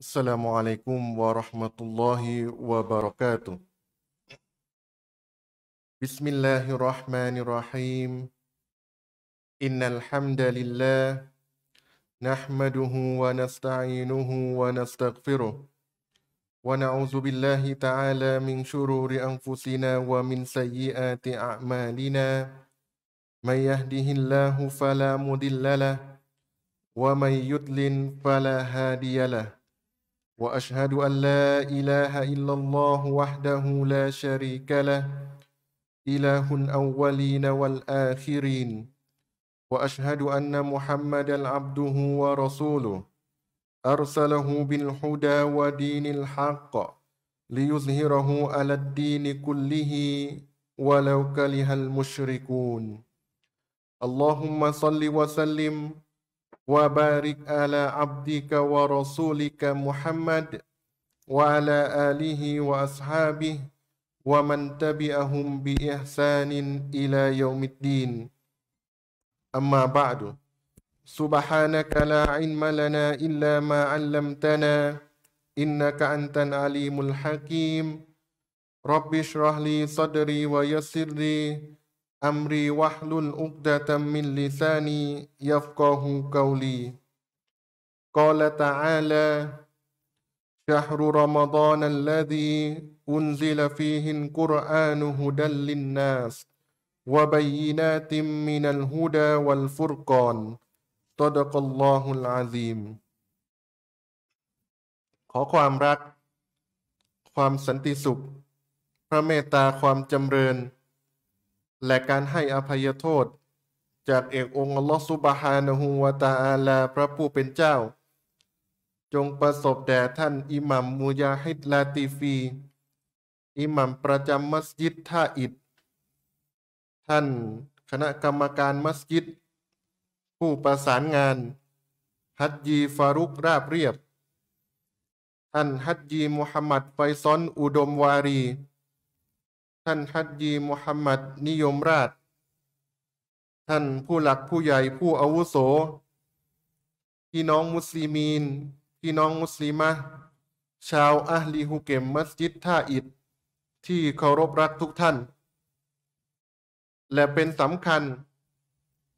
السلام عليكم ورحمة الله وبركاته بسم الله الرحمن الرحيم إن الحمد لله نحمده ونستعينه ونستغفره ونعوذ بالله تعالى من شرور أنفسنا ومن سيئات أعمالنا من يهده الله فلا مضل له ومن يضلل فلا هادي له واشهد ان لا اله الا الله وحده لا شريك له اله الاولين والاخرين واشهد ان محمدا عبده ورسوله ارسله بالهدى ودين الحق ليظهره على الدين كله ولو كره المشركون اللهم صل وسلم وبارك على عبدك ورسولك محمد وعلى آله وأصحابه ومن تبعهم بإحسان إلى يوم الدين أما بعد سبحانك لا علم لنا إلا ما علمتنا إنك أنت العليم الحكيم رب اشرح لي صدري ويسر لي أمري واحلل عقدة من لساني يفقه قولي قال تعالى شهر رمضان الذي أنزل فيه القرآن هدى للناس وبينات من الهدى والفرقان صدق الله العظيم ขอความรักความสันติสุขพระเมตตาความจำเริญและการให้อภัยโทษ จากเอกองค์อัลลอฮฺซุบฮานหฮูวาตาอาลาพระผู้เป็นเจ้า จงประสบแด่ท่านอิหมัมมูยาฮิดลาตีฟี อิหมัมประจำมัสยิดท่าอิดท่านคณะกรรมการมัสยิด ผู้ประสานงาน ฮัดยีฟารุกราบเรียบ ท่าน ฮัดยีมุฮัมมัดไฟซอนอุดมวารีท่านฮัดยีมุฮัมมัดนิยมราชท่านผู้หลักผู้ใหญ่ผู้อาวุโส พี่น้องมุสลิมีนพี่น้องมุสลิมะชาวอัลลีฮุเกมมัสยิดท่าอิดที่เคารพรักทุกท่าน และเป็นสำคัญ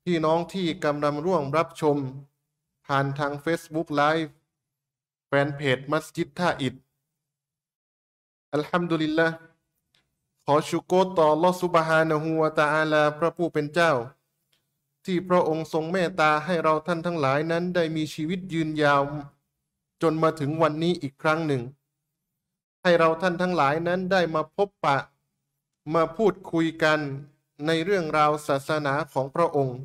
พี่น้องที่กำลังร่วมรับชม ผ่านทาง Facebook Live แฟนเพจ มัสยิดท่าอิดอัลฮัมดุลิลละขอชุโกต่อลอสุบฮานะฮูวาตาอาลาพระผู้เป็นเจ้า ที่พระองค์ทรงเมตตาให้เราท่านทั้งหลายนั้นได้มีชีวิตยืนยาวจนมาถึงวันนี้อีกครั้งหนึ่ง ให้เราท่านทั้งหลายนั้นได้มาพบปะมาพูดคุยกันในเรื่องราวศาสนาของพระองค์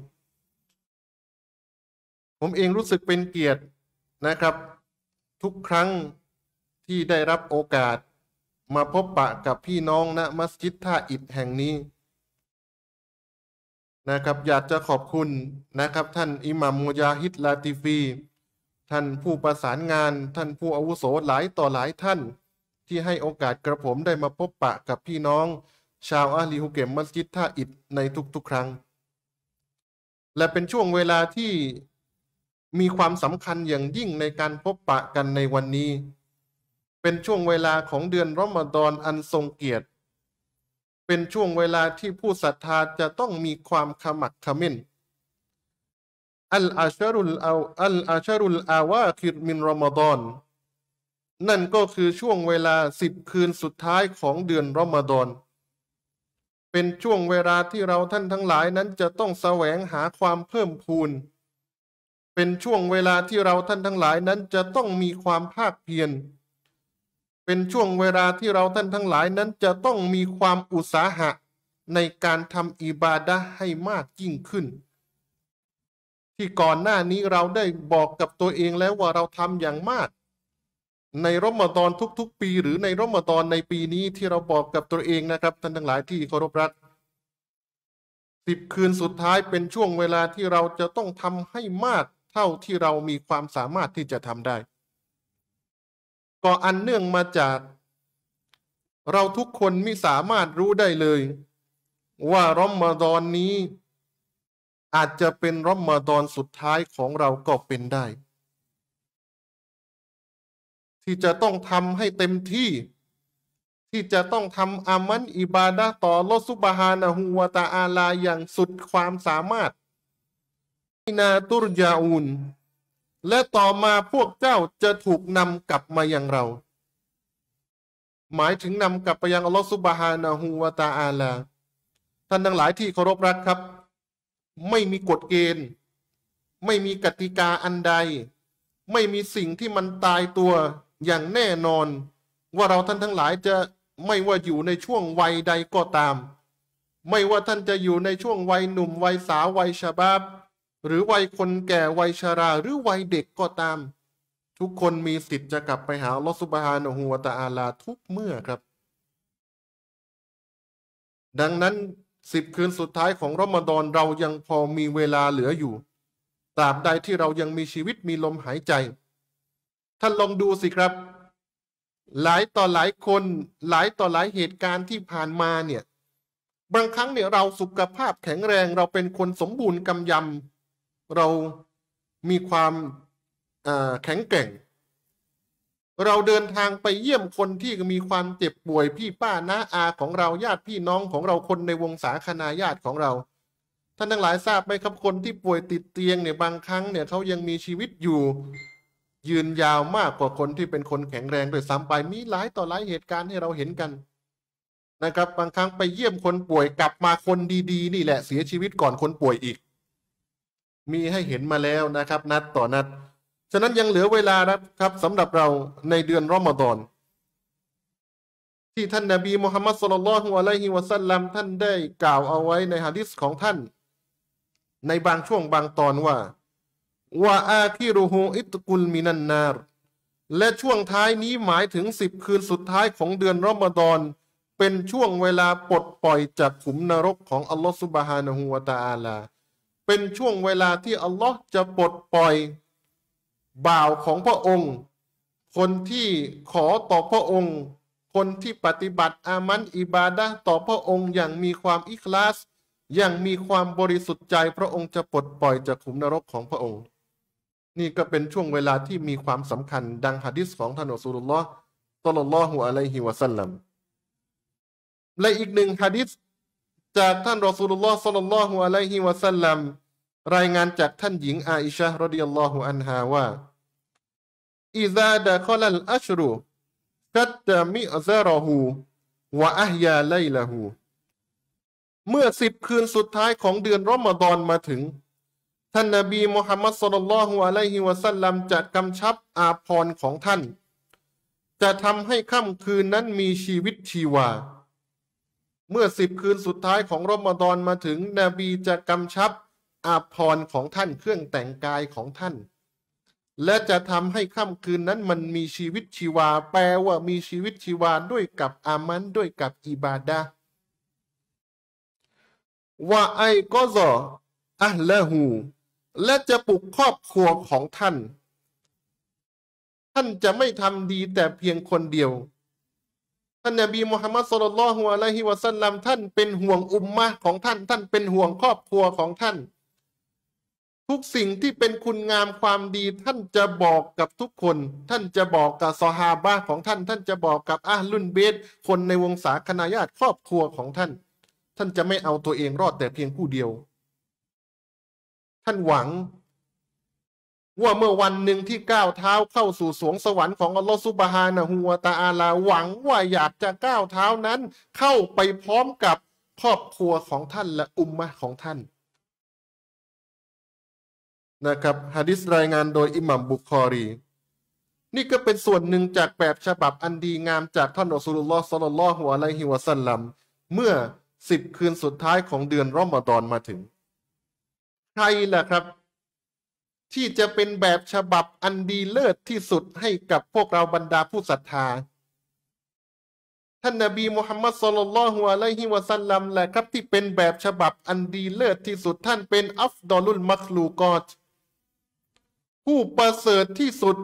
ผมเองรู้สึกเป็นเกียรตินะครับ ทุกครั้งที่ได้รับโอกาสมาพบปะกับพี่น้องณมัสยิดท่าอิดแห่งนี้ นะครับอยากจะขอบคุณนะครับ ท่านอิหมัมมูยาฮิดลาติฟี ท่านผู้ประสานงานท่านผู้อาวุโสหลายต่อหลายท่านที่ให้โอกาสกระผมได้มาพบปะกับพี่น้อง ชาวอาลีฮุเกมมัสยิดท่าอิดในทุกๆครั้ง และเป็นช่วงเวลาที่มีความสำคัญอย่างยิ่งในการพบปะกันในวันนี้เป็นช่วงเวลาของเดือนรอมฎอนอันทรงเกียรติ เป็นช่วงเวลาที่ผู้ศรัทธาจะต้องมีความขมักขม้น อัลอาชรุลอาอัลอาชรุลอาวาคิรมินรอมฎอน นั่นก็คือช่วงเวลาสิบคืนสุดท้ายของเดือนรอมฎอน เป็นช่วงเวลาที่เราท่านทั้งหลายนั้นจะต้องแสวงหาความเพิ่มพูน เป็นช่วงเวลาที่เราท่านทั้งหลายนั้นจะต้องมีความภาคเพียรเป็นช่วงเวลาที่เราท่านทั้งหลายนั้นจะต้องมีความอุตสาหะ ในการทำอิบาดะให้มากยิ่งขึ้น ที่ก่อนหน้านี้เราได้บอกกับตัวเองแล้วว่าเราทำอย่างมาก ในรอมฎอนทุกๆ ปี หรือในรอมฎอนในปีนี้ที่เราบอกกับตัวเองนะครับ ท่านทั้งหลายที่เคารพรักสิบคืนสุดท้ายเป็นช่วงเวลาที่เราจะต้องทำให้มากเท่าที่เรามีความสามารถที่จะทำได้ก็อันเนื่องมาจาก เราทุกคนไม่สามารถรู้ได้เลย ว่ารอมฎอนนี้ อาจจะเป็นรอมฎอนสุดท้ายของเราก็เป็นได้ ที่จะต้องทำให้เต็มที่ ที่จะต้องทำอามันอิบาดะต่อลอสุบฮานะฮูวาตาอาลาอย่างสุดความสามารถนาตุรยาอุนและต่อมาพวกเจ้าจะถูกนำกลับมายังเรา หมายถึงนำกลับไปยังอัลลอฮฺซุบฮานะฮูวาตาอาลา ท่านทั้งหลายที่เคารพรักครับ ไม่มีกฎเกณฑ์ ไม่มีกติกาอันใด ไม่มีสิ่งที่มันตายตัวอย่างแน่นอน ว่าเราท่านทั้งหลายจะไม่ว่าอยู่ในช่วงวัยใดก็ตาม ไม่ว่าท่านจะอยู่ในช่วงวัยหนุ่มวัยสาววัยชบาบหรือวัยคนแก่วัยชาราหรือวัยเด็กก็ตาม ทุกคนมีสิทธิ์จะกลับไปหาลอสุบฮานะฮูวตาอาลาทุกเมื่อครับ ดังนั้นสิบคืนสุดท้ายของรอมฎอนเรายังพอมีเวลาเหลืออยู่ตราบใดที่เรายังมีชีวิตมีลมหายใจท่านลองดูสิครับ หลายต่อหลายคนหลายต่อหลายเหตุการณ์ที่ผ่านมาเนี่ย บางครั้งเนี่ยเราสุขภาพแข็งแรงเราเป็นคนสมบูรณ์กำยำเรามีความแข็งแกร่ง เราเดินทางไปเยี่ยมคนที่มีความเจ็บป่วยพี่ป้าน้า อาของเราญาติพี่น้องของเราคนในวงศาคณาญาติของเราท่านทั้งหลายทราบไหมครับคนที่ป่วยติดเตียงเนี่ยบางครั้งเนี่ยเขายังมีชีวิตอยู่ยืนยาวมากกว่าคนที่เป็นคนแข็งแรงโดยซ้ำไปมีหลายต่อหลายเหตุการณ์ให้เราเห็นกันนะครับบางครั้งไปเยี่ยมคนป่วยกลับมาคนดีๆ นี่แหละเสียชีวิตก่อนคนป่วยอีกมีให้เห็นมาแล้วนะครับ นัดต่อนัด ฉะนั้นยังเหลือเวลานะครับสำหรับเราในเดือนรอมฎอนที่ท่านนาบีมุฮัมมัดสุลลัลฮุอะลัยฮิวะสัลลัมท่านได้กล่าวเอาไว้ในฮะดิษของท่าน ในบางช่วงบางตอนว่าวาอาคิรูฮูอิตกุลมินันนารและช่วงท้ายนี้หมายถึงสิบคืนสุดท้ายของเดือนรอมฎอนเป็นช่วงเวลาปลดปล่อยจากขุมนรกของอัลลอฮฺสุบฮานะฮูวะตาอาลาเป็นช่วงเวลาที่อัลลอฮ์จะปลดปล่อยบ่าวของพระองค์ คนที่ขอต่อพระองค์ คนที่ปฏิบัติอามันอิบาดะต่อพระองค์อย่างมีความอิคลาส อย่างมีความบริสุทธิ์ใจพระองค์จะปลดปล่อยจากขุมนรกของพระองค์ นี่ก็เป็นช่วงเวลาที่มีความสำคัญดังฮะดิษของท่านอัสุลลอฮ์ตลลอฮุอะลัยฮิวะสัลลัมและอีกหนึ่งฮะดิษจากท่านรอสูลุลลอฮ์สัลลัลลอฮุอะลัยฮิวะสัลลัมรายงานจากท่านหญิง อาอิชะรดิยัลลอฮุอันฮาว่า อิซาดะคอลัลอัชรุกัตจะมิอซารอฮูวะอะฮยาไลละฮูเมื่อสิบคืนสุดท้ายของเดือนรอมฎอนมาถึง ท่านนบีมุฮัมมัดสุลลัลฮุอะลัยฮิวะสัลลัมจะกำชับอาพรของท่าน จะทำให้ค่ำคืนนั้นมีชีวิตชีวาเมื่อสิบคืนสุดท้ายของรอมฎอนมาถึงนบีจะกำชับ อาภรของท่านเครื่องแต่งกายของท่าน และจะทำให้ค่ำคืนนั้นมันมีชีวิตชีวาแปลว่ามีชีวิตชีวาด้วยกับอามัน ด้วยกับอิบาดาว่าไอ้ก็จออัลละหูและจะปลุกครอบครัวของท่าน ท่านจะไม่ทำดีแต่เพียงคนเดียวานนบีมูฮัมมัดสุลลัลฮุอะลัยฮิวะสัลลัมท่านเป็นห่วงอุมมะของท่าน ท่านเป็นห่วงครอบครัวของท่าน ทุกสิ่งที่เป็นคุณงามความดีท่านจะบอกกับทุกคน ท่านจะบอกกับซอฮาบะของท่าน ท่านจะบอกกับอาลุนเบสคนในวงศาคณะญาติครอบครัวของท่าน ท่านจะไม่เอาตัวเองรอดแต่เพียงผู้เดียว ท่านหวังว่าเมื่อวันหนึ่งที่ก้าวเท้าเข้าสู่สวงสวรรค์ของอัลลอฮฺซุบฮานะฮูวาตาอาลาหวังว่าอยากจะก้าวเท้านั้นเข้าไปพร้อมกับครอบครัวของท่านและอุมมะของท่าน นะครับฮะดิษรายงานโดยอิหมัมบุคอรี นี่ก็เป็นส่วนหนึ่งจากแบบฉบับอันดีงามจากท่านอัสลุลลอฮฺสลลลอฮุอะลัยฮิวะสัลลัมเมื่อสิบคืนสุดท้ายของเดือนรอมฎอนมาถึงใครล่ะครับที่จะเป็นแบบฉบับอันดีเลิศที่สุดให้กับพวกเราบรรดาผู้ศรัทธา ท่านนาบีมุฮัมมัดสุลลัลฮุอะลัยฮิวะสัลลัมแหละครับที่เป็นแบบฉบับอันดีเลิศที่สุดท่านเป็นอัฟดอลุลมัคลูกอตผู้ประเสริฐที่สุด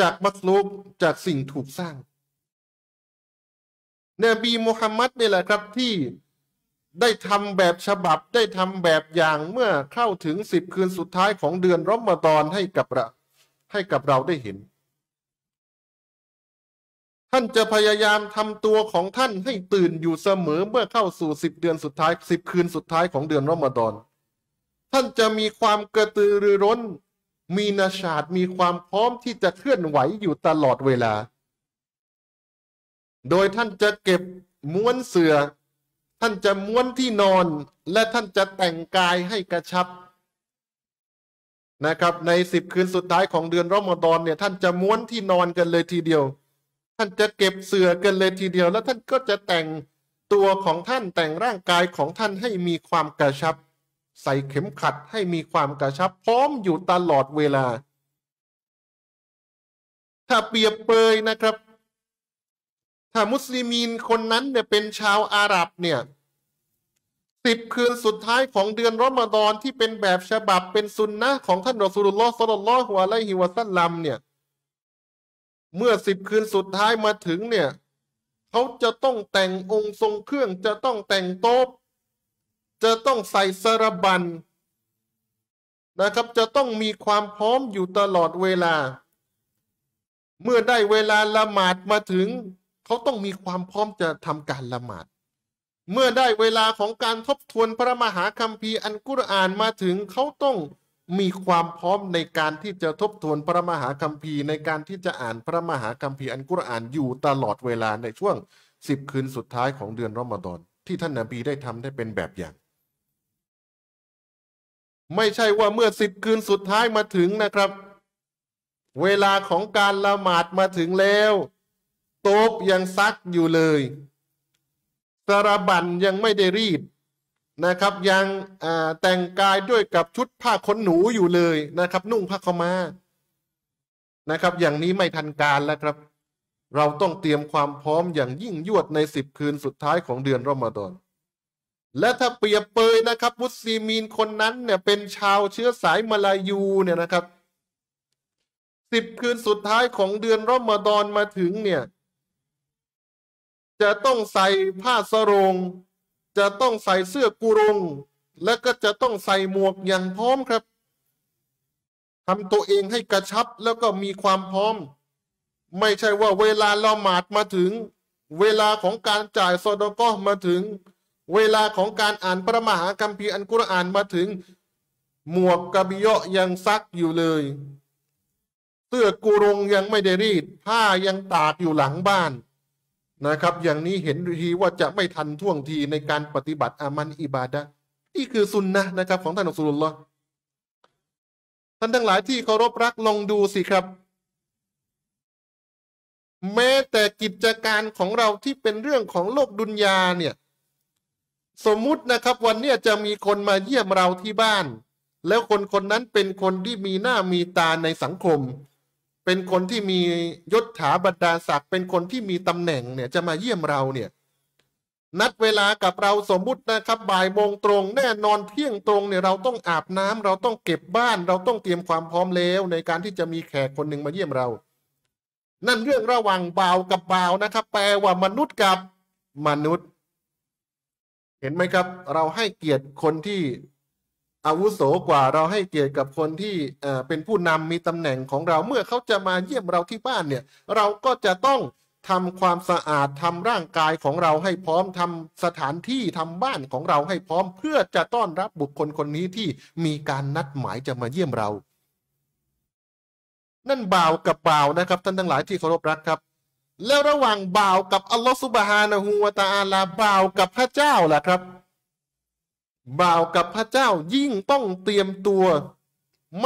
จากมัคลูกจากสิ่งถูกสร้าง นบีมุฮัมมัดนี่แหละครับที่ได้ทำแบบฉบับได้ทำแบบอย่างเมื่อเข้าถึงสิบคืนสุดท้ายของเดือนรอมฎอนให้กับเราให้กับเราได้เห็น ท่านจะพยายามทำตัวของท่านให้ตื่นอยู่เสมอเมื่อเข้าสู่สิบเดือนสุดท้ายสิบคืนสุดท้ายของเดือนรอมฎอน ท่านจะมีความกระตือรือร้น มีนาชาติมีความพร้อมที่จะเคลื่อนไหวอยู่ตลอดเวลา โดยท่านจะเก็บม้วนเสือท่านจะม้วนที่นอนและท่านจะแต่งกายให้กระชับ นะครับในสิบคืนสุดท้ายของเดือนรอมฎอนเนี่ยท่านจะม้วนที่นอนกันเลยทีเดียว ท่านจะเก็บเสื่อกันเลยทีเดียว แล้วท่านก็จะแต่งตัวของท่านแต่งร่างกายของท่านให้มีความกระชับ ใส่เข็มขัดให้มีความกระชับพร้อมอยู่ตลอดเวลา ถ้าเปรียบเปยนะครับถ้ามุสลิมีนคนนั้นเนี่ยเป็นชาวอาหรับเนี่ยสิบคืนสุดท้ายของเดือนรอมฎอน ที่เป็นแบบฉบับ เป็นซุนนะของท่านรอสูลุลลอฮ์สลลลอฮุอะลัยฮิวะซัลลัมเนี่ย เมื่อสิบคืนสุดท้ายมาถึงเนี่ยเขาจะต้องแต่งองค์ทรงเครื่องจะต้องแต่งโต๊ะจะต้องใส่สระบันนะครับจะต้องมีความพร้อมอยู่ตลอดเวลา เมื่อได้เวลาละหมาดมาถึงเขาต้องมีความพร้อมจะทำการละหมาด เมื่อได้เวลาของการทบทวนพระมหาคัมภีร์อันกุรอานมาถึงเขาต้องมีความพร้อมในการที่จะทบทวนพระมหาคัมภีร์ในการที่จะอ่านพระมหาคัมภีร์อันกุรอานอยู่ตลอดเวลาในช่วงสิบคืนสุดท้ายของเดือนรอมฎอนที่ท่านนาบีได้ทำได้เป็นแบบอย่าง ไม่ใช่ว่าเมื่อสิบคืนสุดท้ายมาถึงนะครับ เวลาของการละหมาดมาถึงแล้วโต๊บยังซักอยู่เลยสารบันยังไม่ได้รีดนะครับ ยังแต่งกายด้วยกับชุดผ้าขนหนูอยู่เลยนะครับ นุ่งผ้าขมา นะครับอย่างนี้ไม่ทันการแล้วครับ เราต้องเตรียมความพร้อมอย่างยิ่งยวดในสิบคืนสุดท้ายของเดือน รอมฎอน และถ้าเปรียบเปยนะครับมุสลิมีนคนนั้นเนี่ยเป็นชาวเชื้อสายมาลายูเนี่ยนะครับสิบคืนสุดท้ายของเดือนรอมฎอนมาถึงเนี่ยจะต้องใส่ผ้าสรง จะต้องใส่เสื้อกุรงและก็จะต้องใส่หมวกอย่างพร้อมครับ ทำตัวเองให้กระชับแล้วก็มีความพร้อม ไม่ใช่ว่าเวลาละหมาดมาถึง เวลาของการจ่ายซอดก็มาถึง เวลาของการอ่านพระมหากัมภีร์อันกุรอานมาถึง หมวกกระบิยะยังซักอยู่เลย เสื้อกุรงยังไม่ได้รีด ผ้ายังตากอยู่หลังบ้านนะครับอย่างนี้เห็นทีว่าจะไม่ทันท่วงทีในการปฏิบัติอามันอิบาดะนี่คือซุนนะนะครับ ของท่านอัสลุลลอฮ์ท่านทั้งหลายที่เคารพรักลองดูสิครับ แม้แต่กิจการของเราที่เป็นเรื่องของโลกดุนยาเนี่ย สมมุตินะครับ วันนี้จะมีคนมาเยี่ยมเราที่บ้าน แล้วคนคนนั้นเป็นคนที่มีหน้ามีตาในสังคมเป็นคนที่มียศถาบรรดาศักดิ์เป็นคนที่มีตำแหน่งเนี่ยจะมาเยี่ยมเราเนี่ย นัดเวลากับเราสมมุตินะครับ บ่ายโมงตรง แน่นอนเที่ยงตรงเนี่ยเราต้องอาบน้ำ เราต้องเก็บบ้านเราต้องเตรียมความพร้อมแล้วในการที่จะมีแขกคนหนึ่งมาเยี่ยมเรา นั่นเรื่องระหว่างบ่าวกับบ่าวนะครับ แปลว่ามนุษย์กับมนุษย์ เห็นไหมครับเราให้เกียรติคนที่อาวุโสกว่าเราให้เกียรติกับคนที่เป็นผู้นำมีตำแหน่งของเราเมื่อเขาจะมาเยี่ยมเราที่บ้านเนี่ย เราก็จะต้องทำความสะอาดทำร่างกายของเราให้พร้อมทำสถานที่ทำบ้านของเราให้พร้อมเพื่อจะต้อนรับบุคคลคนนี้ที่มีการนัดหมายจะมาเยี่ยมเรา นั่นบ่าวกับบ่าวนะครับท่านทั้งหลายที่เคารพรักครับ แล้วระหว่างบ่าวกับอัลลอฮฺสุบฮานะฮูวะตาอาลาบ่าวกับพระเจ้าล่ะครับบ่าวกับพระเจ้ายิ่งต้องเตรียมตัว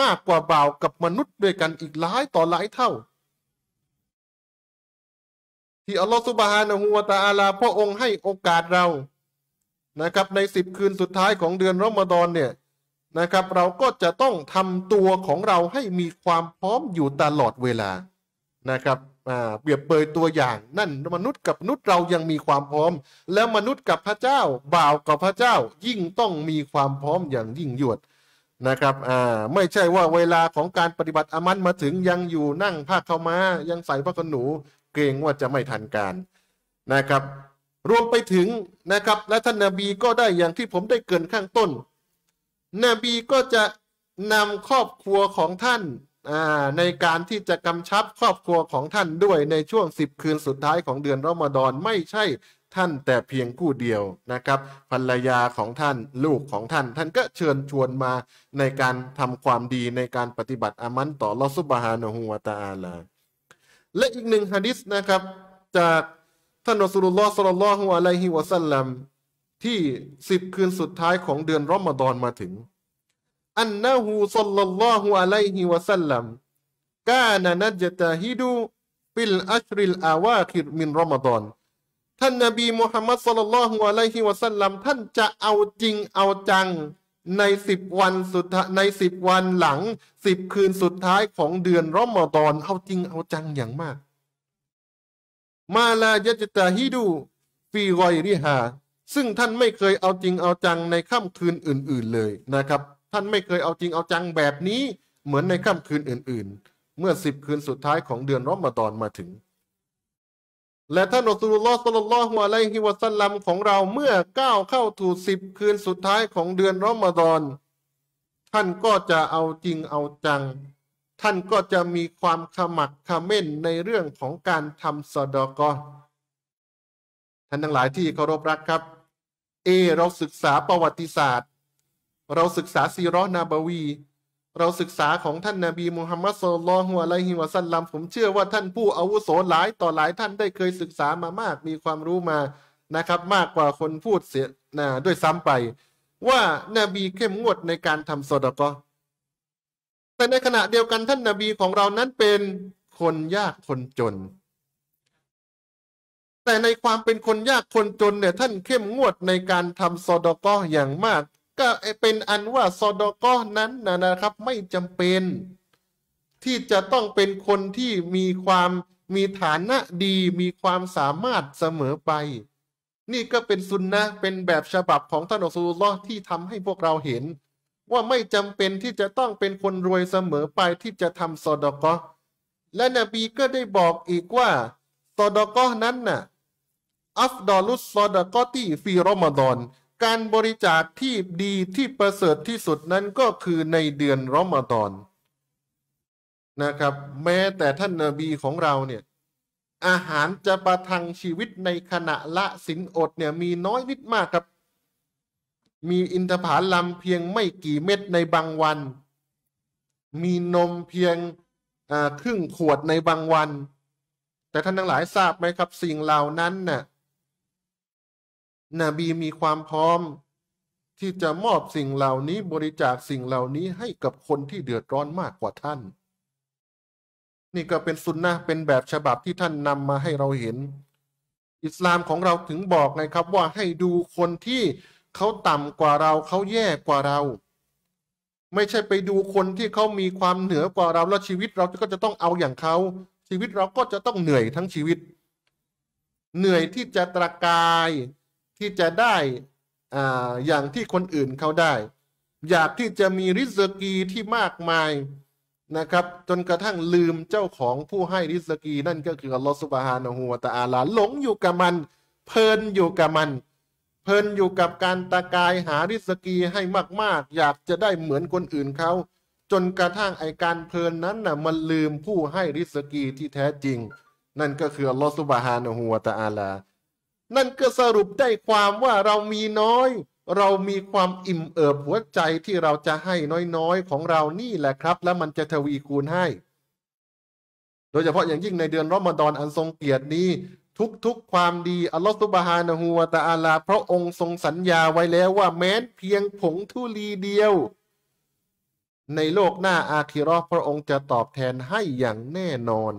มากกว่าบ่าวกับมนุษย์ด้วยกันอีกหลายต่อหลายเท่า ที่อัลลอฮฺสุบฮานะฮูวะตาอาลาพระองค์ให้โอกาสเรา นะครับในสิบคืนสุดท้ายของเดือนรอมฎอนเนี่ยนะครับเราก็จะต้องทำตัวของเราให้มีความพร้อมอยู่ตลอดเวลานะครับเปรียบเปยตัวอย่างนั่นมนุษย์กับมนุษย์เรายังมีความพร้อม แล้วมนุษย์กับพระเจ้าบ่าวกับพระเจ้ายิ่งต้องมีความพร้อมอย่างยิ่งยวด นะครับอ่าไม่ใช่ว่าเวลาของการปฏิบัติอามันมาถึงยังอยู่นั่งผ้าเข้ามา ยังใส่ผ้าขนหนูเกรงว่าจะไม่ทันการ นะครับรวมไปถึงนะครับ และท่านนาบีก็ได้อย่างที่ผมได้เกินข้างต้น นบีก็จะนำครอบครัวของท่านในการที่จะกำชับครอบครัวของท่านด้วยในช่วง 10 คืนสุดท้ายของเดือนรอมฎอนไม่ใช่ท่านแต่เพียงผู้เดียวนะครับภรรยาของท่านลูกของท่านท่านก็เชิญชวนมาในการทำความดีในการปฏิบัติอามันต่อลอสุบฮานะฮูวาตาอาลาและอีกหนึ่งฮะดิษนะครับ จากท่านอัสลุลลอฮ์สุลลัลฮุอะลัยฮิวะสัลลัมที่สิบคืนสุดท้ายของเดือนรอมฎอนมาถึงอันน ل ى ا ل ัลลัลลอฮุอะลัยฮิวะสัลลัมกานะนัจตาฮิดูฟิลอัชริลอาวาคิรมินรอมฎอนท่านนบีมุฮัมมัดสลลัลฮุอะลัยฮิวะสัลลัมท่านจะเอาจริงเอาจังในสิบวันสุดในสิบวันหลังสิบคืนสุดท้ายของเดือนรอมฎอนเอาจริงเอาจังอย่างมาก มาลายจตาฮิดูฟีรอยริฮาซึ่งท่านไม่เคยเอาจริงเอาจังในค่ำคืนอื่นๆเลยนะครับท่านไม่เคยเอาจริงเอาจังแบบนี้เหมือนในค่ำคืนอื่นๆ เมื่อสิบคืนสุดท้ายของเดือนรอมฎอนมาถึง และท่านอัสลุลลอฮ์สัลลัลลอฮุอะลัยฮิวะสัลลัมของเราเมื่อก้าวเข้าถูสิบคืนสุดท้ายของเดือนรอมฎอน ท่านก็จะเอาจริงเอาจัง ท่านก็จะมีความขมักขม้นในเรื่องของการทำสดอกอท่านทั้งหลายที่เคารพรักครับ เอเราศึกษาประวัติศาสตร์เราศึกษาซีรอนาบวี เราศึกษาของท่านนาบีมุฮัมมัดสุลลัลฮุอะลัยฮิวะซัลลัมผมเชื่อว่าท่านผู้อาวุโสหลายต่อหลายท่านได้เคยศึกษามามากมีความรู้มานะครับ มากกว่าคนพูดเสียนะด้วยซ้ำไปว่านาบีเข้มงวดในการทำสดก็แต่ในขณะเดียวกันท่านนาบีของเรานั้นเป็นคนยากคนจน แต่ในความเป็นคนยากคนจนเนี่ยท่านเข้มงวดในการทำซดก็อย่างมากก็เป็นอันว่าซอดก้อนั้นนะนะครับ ไม่จำเป็น ที่จะต้องเป็นคนที่มีความมีฐานะดีมีความสามารถเสมอไป นี่ก็เป็นซุนนะเป็นแบบฉบับของท่านอัสลุลอฮ์ที่ทำให้พวกเราเห็น ว่าไม่จำเป็นที่จะต้องเป็นคนรวยเสมอไปที่จะทำซอดก้อและนบีก็ได้บอกอีกว่าซอดก้อนั้นน่ะอัฟดอลุสซอดก้อที่ฟีรอมฎอนการบริจาคที่ดีที่ประเสริฐที่สุดนั้นก็คือในเดือนรอมฎอนนะครับ แม้แต่ท่านนาบีของเราเนี่ยอาหารจะประทังชีวิตในขณะละสินอดเนี่ยมีน้อยนิดมากครับ มีอินทผลัมเพียงไม่กี่เม็ดในบางวัน มีนมเพียงครึ่งขวดในบางวัน แต่ท่านทั้งหลายทราบไหมครับสิ่งเหล่านั้นน่ะนบีมีความพร้อม ที่จะมอบสิ่งเหล่านี้บริจาคสิ่งเหล่านี้ให้กับคนที่เดือดร้อนมากกว่าท่าน นี่ก็เป็นสุนนะเป็นแบบฉบับที่ท่านนำมาให้เราเห็น อิสลามของเราถึงบอกไงครับว่าให้ดูคนที่เขาต่ำกว่าเราเขาแย่กว่าเรา ไม่ใช่ไปดูคนที่เขามีความเหนือกว่าเราแล้วชีวิต เราก็จะต้องเอาอย่างเขาชีวิตเราก็จะต้องเหนื่อยทั้งชีวิต เหนื่อยที่จะตระกายที่จะได้อ่าอย่างที่คนอื่นเขาได้ อยากที่จะมีริสกีที่มากมายนะครับ จนกระทั่งลืมเจ้าของผู้ให้ริสกี นั่นก็คืออัลลอฮฺสุบฮานะฮูวะตะอาลา หลงอยู่กับมัน เพลินอยู่กับมัน เพลินอยู่กับการตะกายหาริสกีให้มาก ๆ อยากจะได้เหมือนคนอื่นเขา จนกระทั่งไอการเพลินนั้นนะ่ะมันลืมผู้ให้ริสกีที่แท้จริง นั่นก็คืออัลลอฮฺสุบฮานะฮูวะตะอาลานั่นก็สรุปได้ความว่าเรามีน้อย เรามีความอิ่มเอิบหัวใจที่เราจะให้น้อยๆ ของเรานี่แหละครับ แล้วมันจะทวีคูณให้ โดยเฉพาะอย่างยิ่งในเดือนรอมฎอนอันทรงเกียรตินี้ทุกๆ ความดีอัลลอฮฺสุบฮานะฮูวาตาอาลาพระองค์ทรงสัญญาไว้แล้วว่าแม้เพียงผงทุลีเดียว ในโลกหน้าอาคิรอพระองค์จะตอบแทนให้อย่างแน่นอน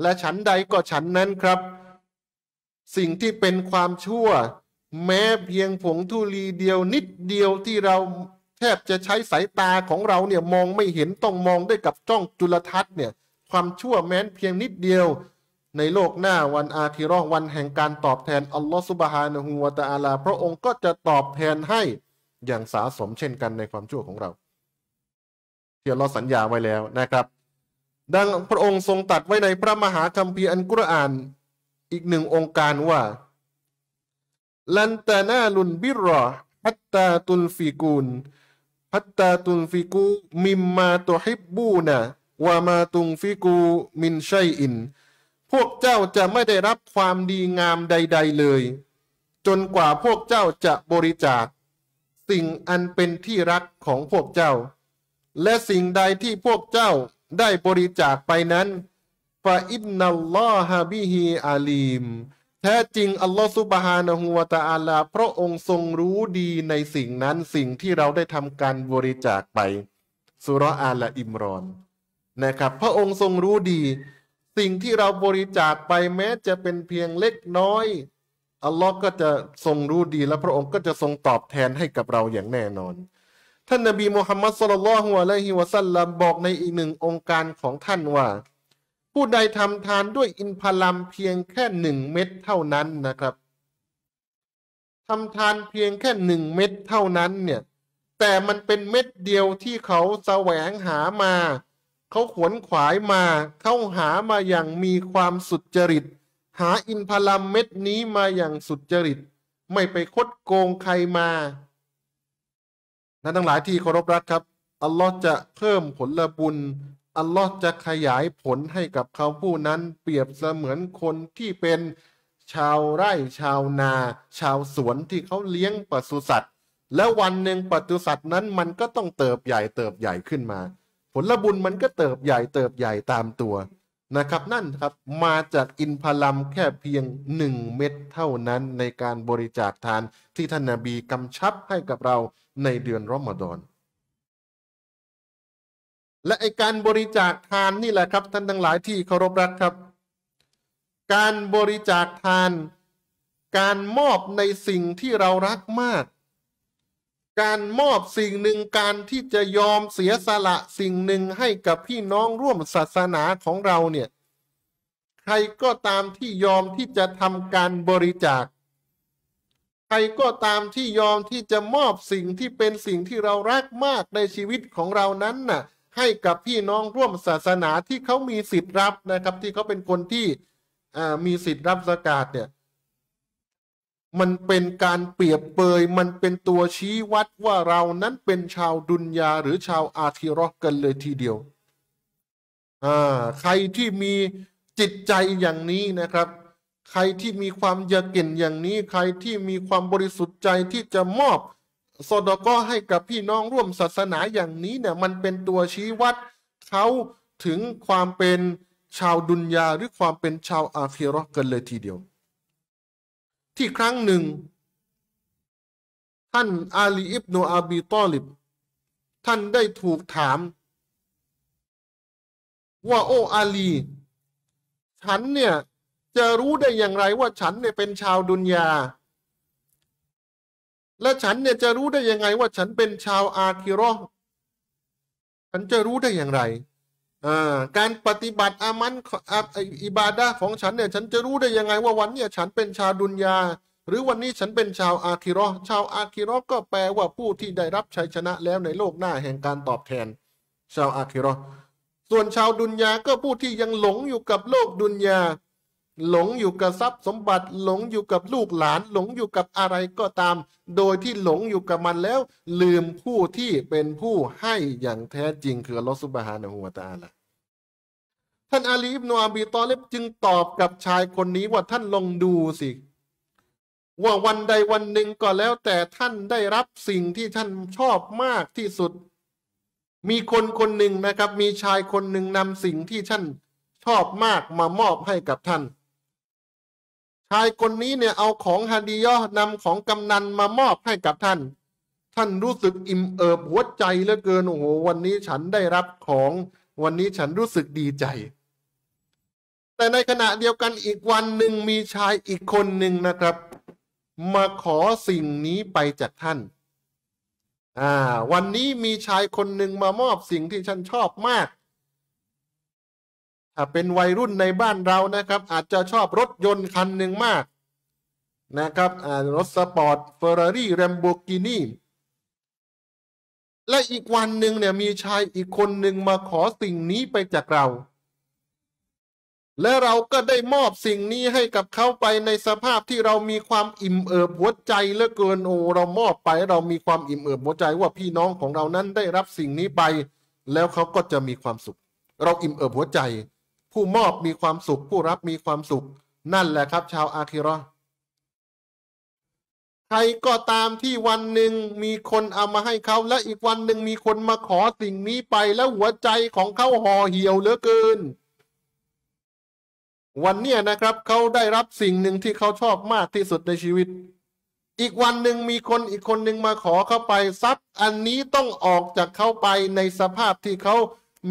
และฉันใดก็ฉันนั้นครับสิ่งที่เป็นความชั่วแม้เพียงผงทุลีเดียวนิดเดียวที่เราแทบจะใช้สายตาของเราเนี่ย มองไม่เห็นต้องมองด้วยกับจ้องจุลทัศน์เนี่ย ความชั่วแม้เพียงนิดเดียวในโลกหน้าวันอาคิรอวันแห่งการตอบแทนอัลลอฮฺสุบฮานะฮูวาตาอาลาพระองค์ก็จะตอบแทนให้อย่างสาสมเช่นกันในความชั่วของเราที่เราสัญญาไว้แล้วนะครับ ดังพระองค์ทรงตัดไว้ในพระมหาคัมภีร์อันกุรอานอีกหนึ่งองค์การว่า ลันตานาลุนบิรอฮัตตาตุนฟิกูนฮัตตาตุนฟิกู มิมมาตัวฮิบบูนะวามาตุงฟิกู มินชัยอินพวกเจ้าจะไม่ได้รับความดีงามใดๆเลย จนกว่าพวกเจ้าจะบริจาค สิ่งอันเป็นที่รักของพวกเจ้า และสิ่งใดที่พวกเจ้าได้บริจาคไปนั้นฟาอินนัลลอฮะบิฮิอาลีมแท้จริงอัลลอฮฺซุบฮานะฮูวาตาอาลา พระองค์ทรงรู้ดีในสิ่งนั้นสิ่งที่เราได้ทำการบริจาคไปสุรอาลอิมรอน นะครับ พระองค์ทรงรู้ดี สิ่งที่เราบริจาคไปแม้จะเป็นเพียงเล็กน้อย อัลลอฮ์ก็จะทรงรู้ดี และพระองค์ก็จะทรงตอบแทนให้กับเราอย่างแน่นอน ท่านนบีมูฮัมมัดสุลลัลฮุวะลัยฮิวะซัลลัมบอกในอีกหนึ่งองค์การของท่านว่าผู้ใดทำทานด้วยอินพลัมเพียงแค่หนึ่งเม็ดเท่านั้นนะครับ ทำทานเพียงแค่หนึ่งเม็ดเท่านั้นเนี่ย แต่มันเป็นเม็ดเดียวที่เขาแสวงหามา เขาขวนขวายมา เข้าหามาอย่างมีความสุจริต หาอินพลัมเม็ดนี้มาอย่างสุจริต ไม่ไปคดโกงใครมานั้นทั้งหลายที่เคารพรักครับ อัลลอฮ์จะเพิ่มผลบุญอัลลอฮ์จะขยายผลให้กับเขาผู้นั้นเปรียบเสมือนคนที่เป็นชาวไร่ชาวนา ชาวสวนที่เขาเลี้ยงปศุสัตว์แล้ววันหนึ่งปศุสัตว์นั้นมันก็ต้องเติบใหญ่เติบใหญ่ขึ้นมา ผลบุญมันก็เติบใหญ่เติบใหญ่ตามตัวนะครับนั่นครับมาจากอินพลัมแค่เพียงหนึ่งเม็ดเท่านั้นในการบริจาคทานที่ท่านนาบีกำชับให้กับเราในเดือนรอมฎอนและไอการบริจาคทานนี่แหละครับ ท่านทั้งหลายที่เคารพรักครับ การบริจาคทาน การมอบในสิ่งที่เรารักมาก การมอบสิ่งหนึ่งการที่จะยอมเสียสละ สิ่งหนึ่งให้กับพี่น้องร่วมศาสนาของเราเนี่ย ใครก็ตามที่ยอมที่จะทำการบริจาค ใครก็ตามที่ยอมที่จะมอบสิ่งที่เป็นสิ่งที่เรารักมากในชีวิตของเรานั้นน่ะให้กับพี่น้องร่วมศาสนาที่เขามีสิทธิ์รับนะครับ ที่เขาเป็นคนที่มีสิทธิ์รับสกาดเนี่ย มันเป็นการเปรียบเปยมันเป็นตัวชี้วัดว่าเรานั้นเป็นชาวดุนยาหรือชาวอาคิรอกันเลยทีเดียวใครที่มีจิตใจอย่างนี้นะครับ ใครที่มีความยะเก่นอย่างนี้ ใครที่มีความบริสุทธิ์ใจที่จะมอบสดก็ให้กับพี่น้องร่วมศาสนาอย่างนี้เนี่ย มันเป็นตัวชี้วัดเขาถึงความเป็นชาวดุนยาหรือความเป็นชาวอาคีรอกันเลยทีเดียว ที่ครั้งหนึ่ง ท่าน อาลีอิบโนอาบีตอลิบท่านได้ถูกถาม ว่าโออาลี ฉันเนี่ยจะรู้ได้อย่างไรว่าฉันเนี่ยเป็นชาวดุนยาและฉันเนี่ยจะรู้ได้ยังไงว่าฉันเป็นชาวอาคิรอฉันจะรู้ได้อย่างไรการปฏิบัติอามันอิบาดาของฉัน เนี่ย ฉันจะรู้ได้ยังไงว่าวันนี้ฉันเป็นชาวดุนยาหรือวันนี้ฉันเป็นชาวอาคิรอชาวอาคิรอก็แปลว่าผู้ที่ได้รับชัยชนะแล้วในโลกหน้า แห่งการตอบแทน ชาวอาคิรอส่วนชาวดุนยาก็ผู้ที่ยังหลงอยู่กับโลกดุนยาหลงอยู่กับทรัพย์สมบัติหลงอยู่กับลูกหลานหลงอยู่กับอะไรก็ตาม โดยที่หลงอยู่กับมันแล้ว ลืมผู้ที่เป็นผู้ให้อย่างแท้จริง คือลอสุบฮานะฮูวตาละท่านอาลีบนอาบีตอเลบจึงตอบกับชายคนนี้ว่าท่านลองดูสิ ว่าวันใดวันหนึ่งก็แล้วแต่ท่านได้รับสิ่งที่ท่านชอบมากที่สุด มีคนคนหนึ่งนะครับ มีชายคนหนึ่งนำสิ่งที่ท่านชอบมากมามอบให้กับท่านชายคนนี้เนี่ยเอาของฮาดียอนำของกำนันมามอบให้กับท่าน ท่านรู้สึกอิ่มเอิบหัวใจเหลือเกินโอ้โหวันนี้ฉันได้รับของวันนี้ฉันรู้สึกดีใจ แต่ในขณะเดียวกันอีกวันหนึ่งมีชายอีกคนหนึ่งนะครับ มาขอสิ่งนี้ไปจากท่าน อ่า วันนี้มีชายคนหนึ่งมามอบสิ่งที่ฉันชอบมากถ้าเป็นวัยรุ่นในบ้านเรานะครับ อาจจะชอบรถยนต์คันหนึ่งมากนะครับรถสปอร์ตเฟอร์รารี่แรมโบกินีและอีกวันหนึ่งเนี่ยมีชายอีกคนหนึ่งมาขอสิ่งนี้ไปจากเรา และเราก็ได้มอบสิ่งนี้ให้กับเขาไปในสภาพที่เรามีความอิ่มเอิบหัวใจเหลือเกินโอ้ เรามอบไปเรามีความอิ่มเอิบหัวใจว่าพี่น้องของเรานั้นได้รับสิ่งนี้ไป แล้วเขาก็จะมีความสุข เราอิ่มเอิบหัวใจผู้มอบมีความสุขผู้รับมีความสุข นั่นแหละครับ ชาวอาคิรอใครก็ตามที่วันหนึ่งมีคนเอามาให้เขา และอีกวันหนึ่งมีคนมาขอ สิ่งนี้ไปแล้วหัวใจของเขาห่อเหี่ยวเหลือเกิน วันเนี้ยนะครับเขาได้รับสิ่งหนึ่งที่เขาชอบมากที่สุดในชีวิต อีกวันหนึ่งมีคนอีกคนหนึ่งมาขอเข้าไปทรัพย์ อันนี้ต้องออกจากเขาไปในสภาพที่เขา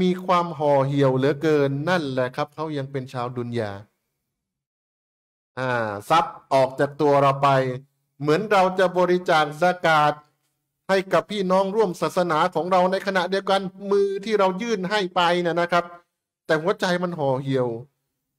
มีความห่อเหี่ยวเหลือเกินนั่นแหละครับเขายังเป็นชาวดุนยา อ่าทรัพย์ออกจากตัวเราไป เหมือนเราจะบริจาคสกาดให้กับพี่น้องร่วมศาสนาของเราในขณะเดียวกันมือที่เรายื่นให้ไปนะนะครับ แต่หัวใจมันห่อเหี่ยว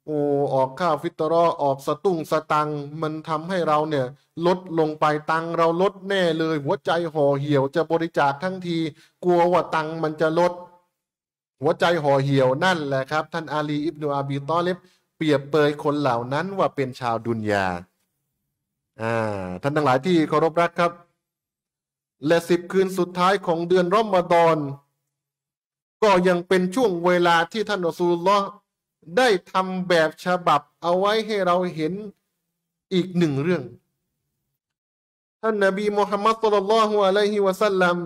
โอ้ออกข้าวฟิตรอออกสตุ้งสตังมันทำให้เราเนี่ย ลดลงไปตัง เราลดแน่เลย หัวใจห่อเหี่ยวจะบริจาคทั้งที กลัวว่าตังมันจะลดัวใจห่อเหี่ยวนั่นแหละครับ ท่าน อาลีอิบนุอาบีตอเลบเปรียบเปยคนเหล่านั้นว่าเป็นชาวดุนยาอ่าท่านทั้งหลายที่เคารพรักครับ และสิบคืนสุดท้ายของเดือนรอมฎอนก็ยังเป็นช่วงเวลาที่ท่านอัสูลลอได้ทำแบบฉบับเอาไว้ให้เราเห็นอีกหนึ่งเรื่อง ท่านนบีมุฮัมมัดสุลลัลฮุอะลัยฮิวะสัลลัม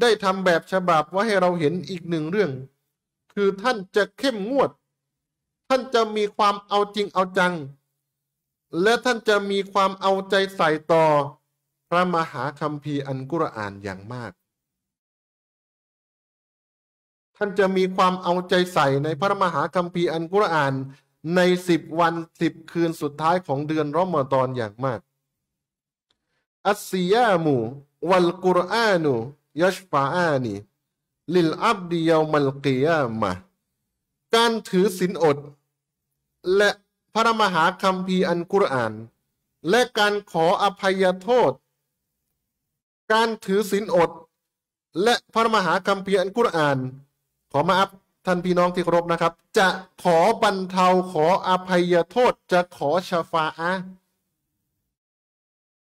ได้ทำแบบฉบับว่าให้เราเห็นอีกหนึ่งเรื่อง คือท่านจะเข้มงวด ท่านจะมีความเอาจริงเอาจัง และท่านจะมีความเอาใจใส่ต่อ พระมหาคัมภีร์อันกุรอานอย่างมาก ท่านจะมีความเอาใจใส่ในพระมหาคัมภีร์อันกุรอานในสิบวันสิบคืนสุดท้ายของเดือนรอมฎอนอย่างมาก อัสซียามูวัลกุรอานูยชฟาอานีลิลอับดียามัลกียามาการถือศีลอด และพระมหาคัมภีร์อันกุรอาน และการขออภัยโทษ การถือศีลอด และพระมหาคัมภีร์อันกุรอาน ขอมาอัพท่านพี่น้องที่เคารพนะครับ จะขอบรรเทาขออภัยโทษจะขอชฟาอะ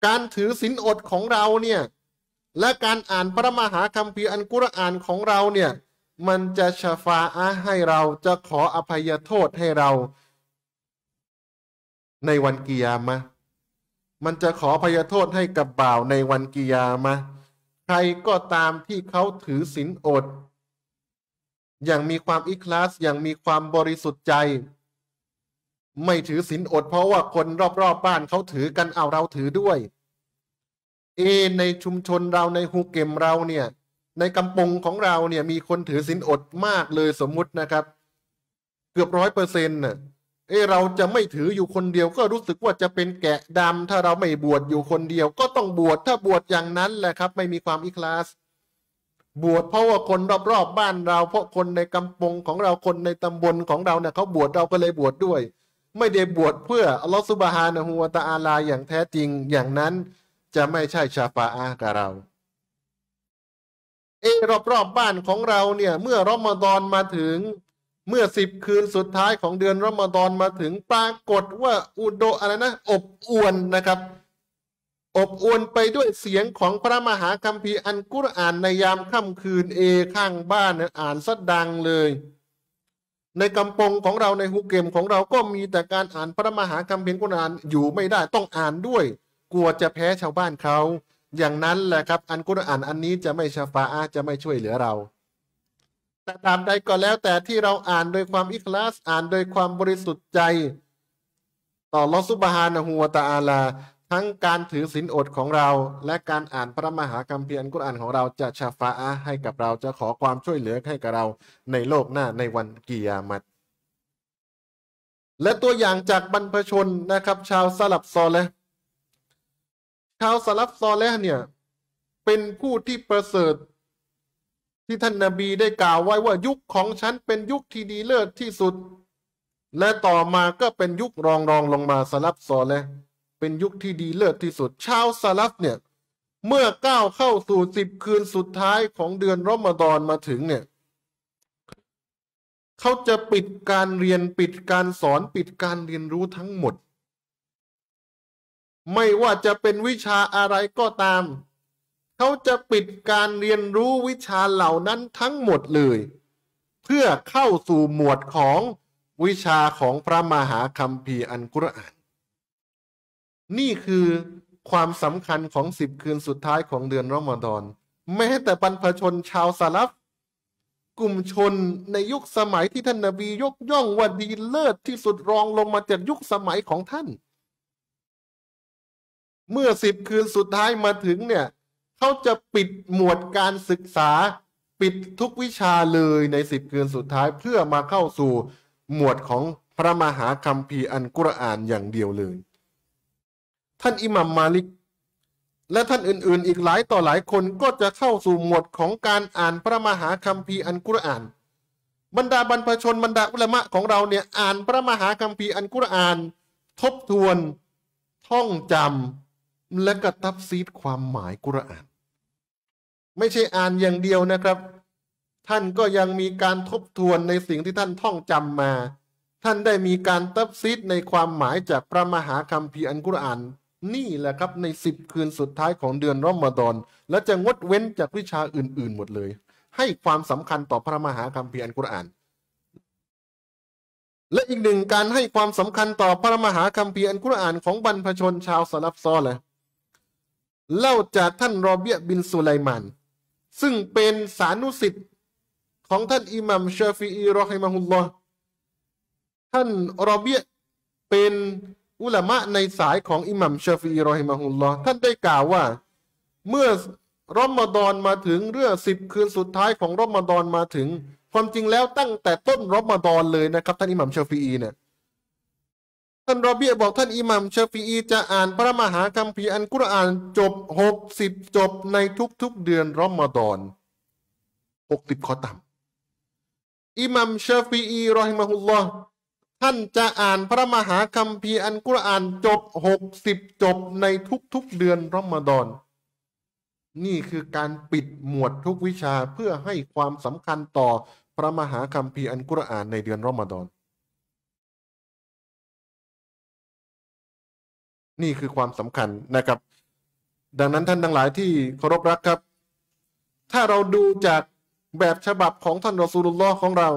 การถือศีลอดของเราเนี่ยและการอ่านพระมหาคัมภีร์อันกุรอานของเราเนี่ย มันจะชฟาอะให้เราจะขออภัยโทษให้เรา ในวันกิยามะมันจะขออภัยโทษให้กับบ่าวในวันกิยามะใครก็ตามที่เขาถือศีลอด อย่างมีความอิคลาสอย่างมีความบริสุทธิ์ใจ ไม่ถือศีลอดเพราะว่าคนรอบๆบบ้านเขาถือกันเอาเราถือด้วยเอในชุมชนเราในฮูเกมเราเนี่ยในกำปงของเราเนี่ยมีคนถือศีลอดมากเลยสมมุตินะครับ เกือบร้อยเปอร์เซ็นต์น่ะเอเราจะไม่ถืออยู่คนเดียวก็รู้สึกว่าจะเป็นแกะดำถ้าเราไม่บวชอยู่คนเดียวก็ต้องบวชถ้าบวชอย่างนั้นแหละครับ ไม่มีความอิคลาสบวชเพราะว่าคนรอบๆบบ้านเรา เพราะคนในกำปงของเราคนในตำบลของเราเนี่ยเขาบวชเราก็เลยบวชดด้วย ไม่ได้บวชเพื่ออัลลอฮฺสุบฮานะฮูวะตะอาลา อย่างแท้จริงอย่างนั้นจะไม่ใช่ชาฟาอากับเราเอรอบรอบบ้านของเราเนี่ยเมื่อรอมฎอนมาถึงเมื่อสิบคืนสุดท้ายของเดือนรอมฎอนมาถึงปรากฏว่าอุดโดอะไรนะอบอวนนะครับ อบอวนไปด้วยเสียงของพระมหาคัมภีร์อันกุรอานในยามค่ำคืนเอข้างบ้านอ่านสดดังเลย ในกำปงของเราในฮูเกมของเราก็มีแต่การอ่านพระมหาคัมภีร์กุรอานอยู่ไม่ได้ต้องอ่านด้วยกลัวจะแพ้ชาวบ้านเขา อย่างนั้นแหละครับอันกุรอานอันนี้จะไม่ชาฟาอาจะไม่ช่วยเหลือเราแต่ตามใดก็แล้วแต่ที่เราอ่านโดยความอิคลาสอ่านโดยความบริสุทธิ์ใจ ต่อลอสุบฮานะฮัวตาอาลา ทั้งการถือศีลอดของเรา และการอ่านพระมหาคัมภีร์อันกุรอานของเราจะชาฟาอาให้กับเราจะขอความช่วยเหลือให้กับเราในโลกหน้าในวันกิยามัตและตัวอย่างจากบรรพชนนะครับ ชาวสลับซอและชาวสลับซอแลเนี่ยเป็นผู้ที่ประเสริฐที่ท่านนาบีได้กล่าวไว้ว่ายุคของฉัน เป็นยุคที่ดีเลิศที่สุด และต่อมาก็เป็นยุครองรองลงมาสลับซอแลเป็นยุคที่ดีเลิศที่สุดชาวสลับเนี่ยเมื่อก้าวเข้าสู่สิบคืนสุดท้ายของเดือนรอมฎอนมาถึงเนี่ยเขาจะปิดการเรียนปิดการสอนปิดการเรียนรู้ทั้งหมดไม่ว่าจะเป็นวิชาอะไรก็ตาม เขาจะปิดการเรียนรู้วิชาเหล่านั้นทั้งหมดเลย เพื่อเข้าสู่หมวดของวิชาของพระมหาคัมภีร์อันกุรอาน นี่คือความสำคัญของสิบคืนสุดท้ายของเดือนรอมฎอนแม้แต่บรรพชนชาวซาลับกลุ่มชนในยุคสมัยที่ท่านนาบียกย่องว่าดีเลิศที่สุดรองลงมาจากยุคสมัยของท่านเมื่อสิบคืนสุดท้ายมาถึงเนี่ย เขาจะปิดหมวดการศึกษา ปิดทุกวิชาเลยในสิบคืนสุดท้ายเพื่อมาเข้าสู่หมวดของพระมหาคัมภีร์อันกุรอานอย่างเดียวเลย ท่านอิหมัมมาลิก และท่านอื่นๆอีกหลายต่อหลายคนก็จะเข้าสู่หมวดของการอ่านพระมหาคัมภีร์อันกุรอาน บรรดาบรรพชนบรรดาอุลามะของเราเนี่ยอ่านพระมหาคัมภีร์อันกุรอานทบทวนท่องจำและกระตับซีดความหมายกุรอาน ไม่ใช่อ่านอย่างเดียวนะครับ ท่านก็ยังมีการทบทวนในสิ่งที่ท่านท่องจำมา ท่านได้มีการตับซีดในความหมายจากพระมหาคัมภีร์อันกุรอาน นี่แหละครับในสิบคืนสุดท้ายของเดือนรอมฎอนและจะงดเว้นจากวิชาอื่น ๆ หมดเลย ให้ความสำคัญต่อพระมหาคัมภีร์อันกุรอาน และอีกหนึ่งการให้ความสำคัญต่อพระมหาคัมภีร์อันกุรอาน ของบรรพชนชาวสลับซอนหละเล่าจากท่านรอเบียบินสุไลมันซึ่งเป็นสานุสิทธิ์ของท่านอิหมัมชาฟีอีรอฮิมาฮุลลอ์ท่านรอเบียเป็นอุลามะในสายของอิหมัมชาฟีอีรอฮิมาฮุลลอ์ท่านได้กล่าวว่า เมื่อรอมฎอนมาถึงเรื่องสิบคืนสุดท้ายของรอมฎอนมาถึง ความจริงแล้วตั้งแต่ต้นรอมฎอนเลยนะครับ ท่านอิหมัมชาฟีอีเนี่ย่านรอบีบอกท่านอิหมัมชฟีอีจะอ่านพระมหาคัมภีร์อันกุรอานจบหกสิบจบในทุกๆเดือนรอมฎอนหกสิบข้อต่ำอิหมัมชฟีอีรอฮิมะฮุลลอฮ์ท่านจะอ่านพระมหาคัมภีร์อันกุรอานจบหกสิบจบในทุกๆเดือนรอมฎอนนี่คือการปิดหมวดทุกวิชาเพื่อให้ความสำคัญต่อพระมหาคัมภีร์อันกุรอานในเดือนรอมฎอนนี่คือความสำคัญนะครับ ดังนั้นท่านทั้งหลายที่เคารพรักครับ ถ้าเราดูจากแบบฉบับของท่านรอซูลุลลอฮ์ของเรา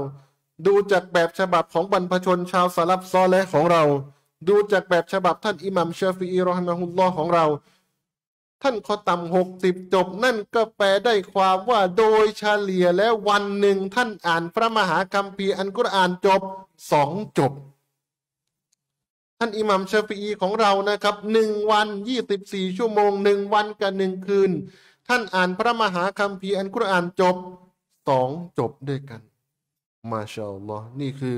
ดูจากแบบฉบับของบรรพชนชาวสลับซอและของเรา ดูจากแบบฉบับท่าน อิหมัมเชฟีอีรอฮ์มะฮุลลอฮ์ของเรา ท่านขอต่ำหกสิบจบนั่นก็แปลได้ความว่าโดยเฉลี่ย แล้ววันหนึ่งท่านอ่านพระมหาคัมภีร์อันกุรอานจบสองจบท่านอิหมัมชาฟีของเรานะครับหนึ่งวันยี่สิบสี่ชั่วโมงหนึ่งวันกับหนึ่งคืน ท่านอ่านพระมหาคัมภีร์อันกุรอานจบสองจบด้วยกัน มาชาอัลลอฮ์นี่คือ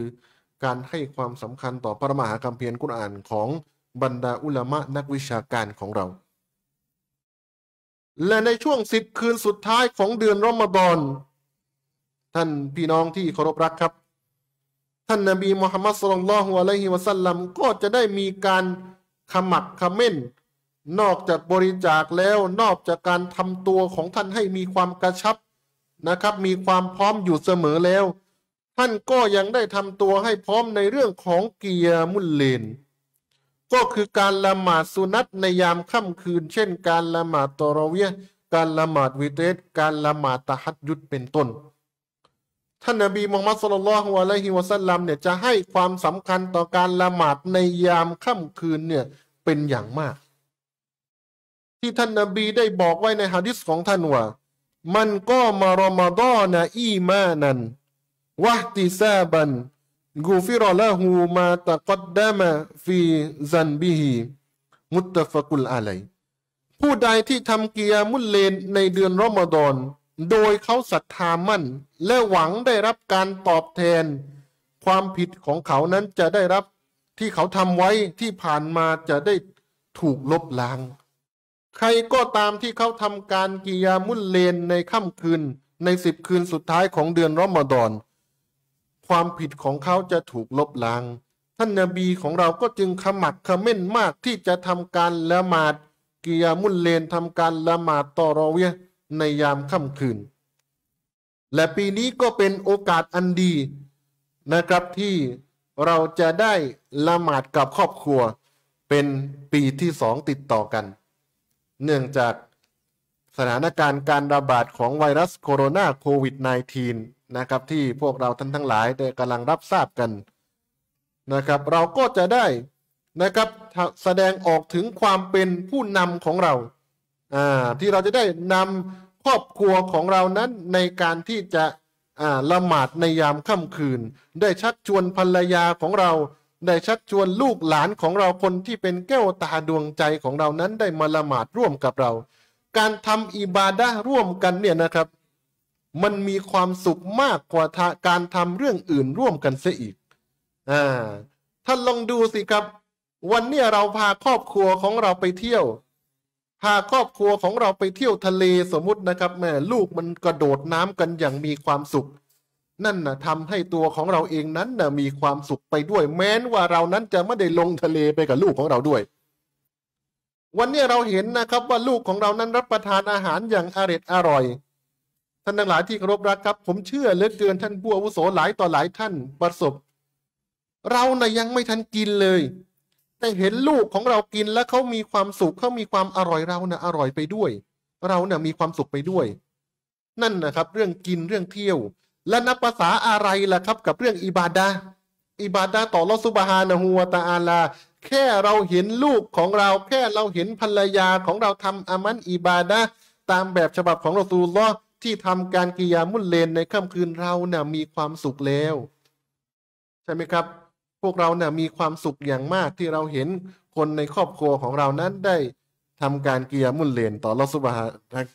การให้ความสำคัญต่อพระมหาคัมภีร์อันกุรอานของบรรดาอุลามะนักวิชาการของเรา และในช่วงสิบคืนสุดท้ายของเดือนรอมฎอน ท่านพี่น้องที่เคารพรักครับท่านนาบีมุฮัมมัดสุลลัลฮุอะลัยฮิวะสัลลัมก็จะได้มีการขมักขม้น นอกจากบริจาคแล้วนอกจากการทำตัวของท่านให้มีความกระชับนะครับมีความพร้อมอยู่เสมอแล้ว ท่านก็ยังได้ทำตัวให้พร้อมในเรื่องของเกียร์มุลเลนก็คือการละหมาดสุนัตในยามค่ำคืนเช่นการละหมาดตอรเวียการละหมาดวิเตสการละหมาดตะฮัดยุดเป็นต้นท่านนบีมุฮัมมัดสุลลัลฮุอะลัยฮิวะสัลลัมเนี่ยจะให้ความสำคัญต่อการละหมาดในยามค่ำคืนเนี่ยเป็นอย่างมาก ที่ท่านนบีได้บอกไว้ในฮะดิษของท่านว่า มันก็มารอมาดอนะอีมานัน วะติซาบันกูฟิรอละหูมาตะกัดดามะฟีซันบิฮีมุตตะฟะกุลอะไลผู้ใดที่ทำเกียร์มุลเลนในเดือนรอมฎอนโดยเขาศรัทธามั่นและหวังได้รับการตอบแทน ความผิดของเขานั้นจะได้รับที่เขาทำไว้ที่ผ่านมาจะได้ถูกลบล้างใครก็ตามที่เขาทำการกิยามุลเลนในค่ำคืน ในสิบคืนสุดท้ายของเดือนรอมฎอนความผิดของเขาจะถูกลบล้างท่านนาบีของเราก็จึงขมักขม้นมากที่จะทำการละหมาดกิยามุลเลนทำการละหมาดต่อรอเวียในยามค่ำคืน และปีนี้ก็เป็นโอกาสอันดี นะครับที่เราจะได้ละหมาดกับครอบครัวเป็นปีที่สองติดต่อกันเนื่องจากสถานการณ์การระบาดของไวรัสโคโรนาโควิด -19 นะครับที่พวกเราท่านทั้งหลายได้กำลังรับทราบกันนะครับ เราก็จะได้ นะครับแสดงออกถึงความเป็นผู้นำของเราที่เราจะได้นำครอบครัวของเรานั้นในการที่จะละหมาดในยามค่ำคืน ได้ชักชวนภรรยาของเรา ได้ชักชวนลูกหลานของเราคนที่เป็นแก้วตาดวงใจของเรานั้นได้มาละหมาดร่วมกับเรา การทำอิบาดะร่วมกันเนี่ยนะครับ มันมีความสุขมาก กว่าการทำเรื่องอื่นร่วมกันเสียอีกอ่าท่านลองดูสิครับ วันนี้เราพาครอบครัวของเราไปเที่ยวพาครอบครัวของเราไปเที่ยวทะเลสมมตินะครับแม่ ลูกมันกระโดดน้ำกันอย่างมีความสุข นั่นนะทำให้ตัวของเราเองนั้นนะมีความสุขไปด้วยแม้นว่าเรานั้นจะไม่ได้ลงทะเลไปกับลูกของเราด้วย วันนี้เราเห็นนะครับว่าลูกของเรานั้นรับประทานอาหารอย่างอร็ดอร่อยท่านทั้งหลายที่เคารพรักครับ ผมเชื่อเลือเกินท่านผู้อาวุโสหลายต่อหลายท่านประสบ เรานะ่ยยังไม่ทันกินเลยแต่เห็นลูกของเรากินแล้วเขามีความสุขเขามีความอร่อยเรานะ่ะอร่อยไปด้วย เราเนะ่ยมีความสุขไปด้วย นั่นนะครับเรื่องกินเรื่องเที่ยว และนับภาษาอะไรล่ะครับ กับเรื่องอิบาดาอิบาดาต่อลอสุบฮานะฮูวตาอาลา แค่เราเห็นลูกของเรา แค่เราเห็นภรรยาของเราทำอามันอิบาดาตามแบบฉบับของรอซูลอที่ทำการกิยามุลเลนในค่ำคืนเราเนะ่ยมีความสุขแล้ว ใช่ไหมครับพวกเราเนี่ยมีความสุขอย่างมากที่เราเห็นคนในครอบครัวของเรานั้นได้ทำการกิยามุลเลนต่อลอสุบฮะ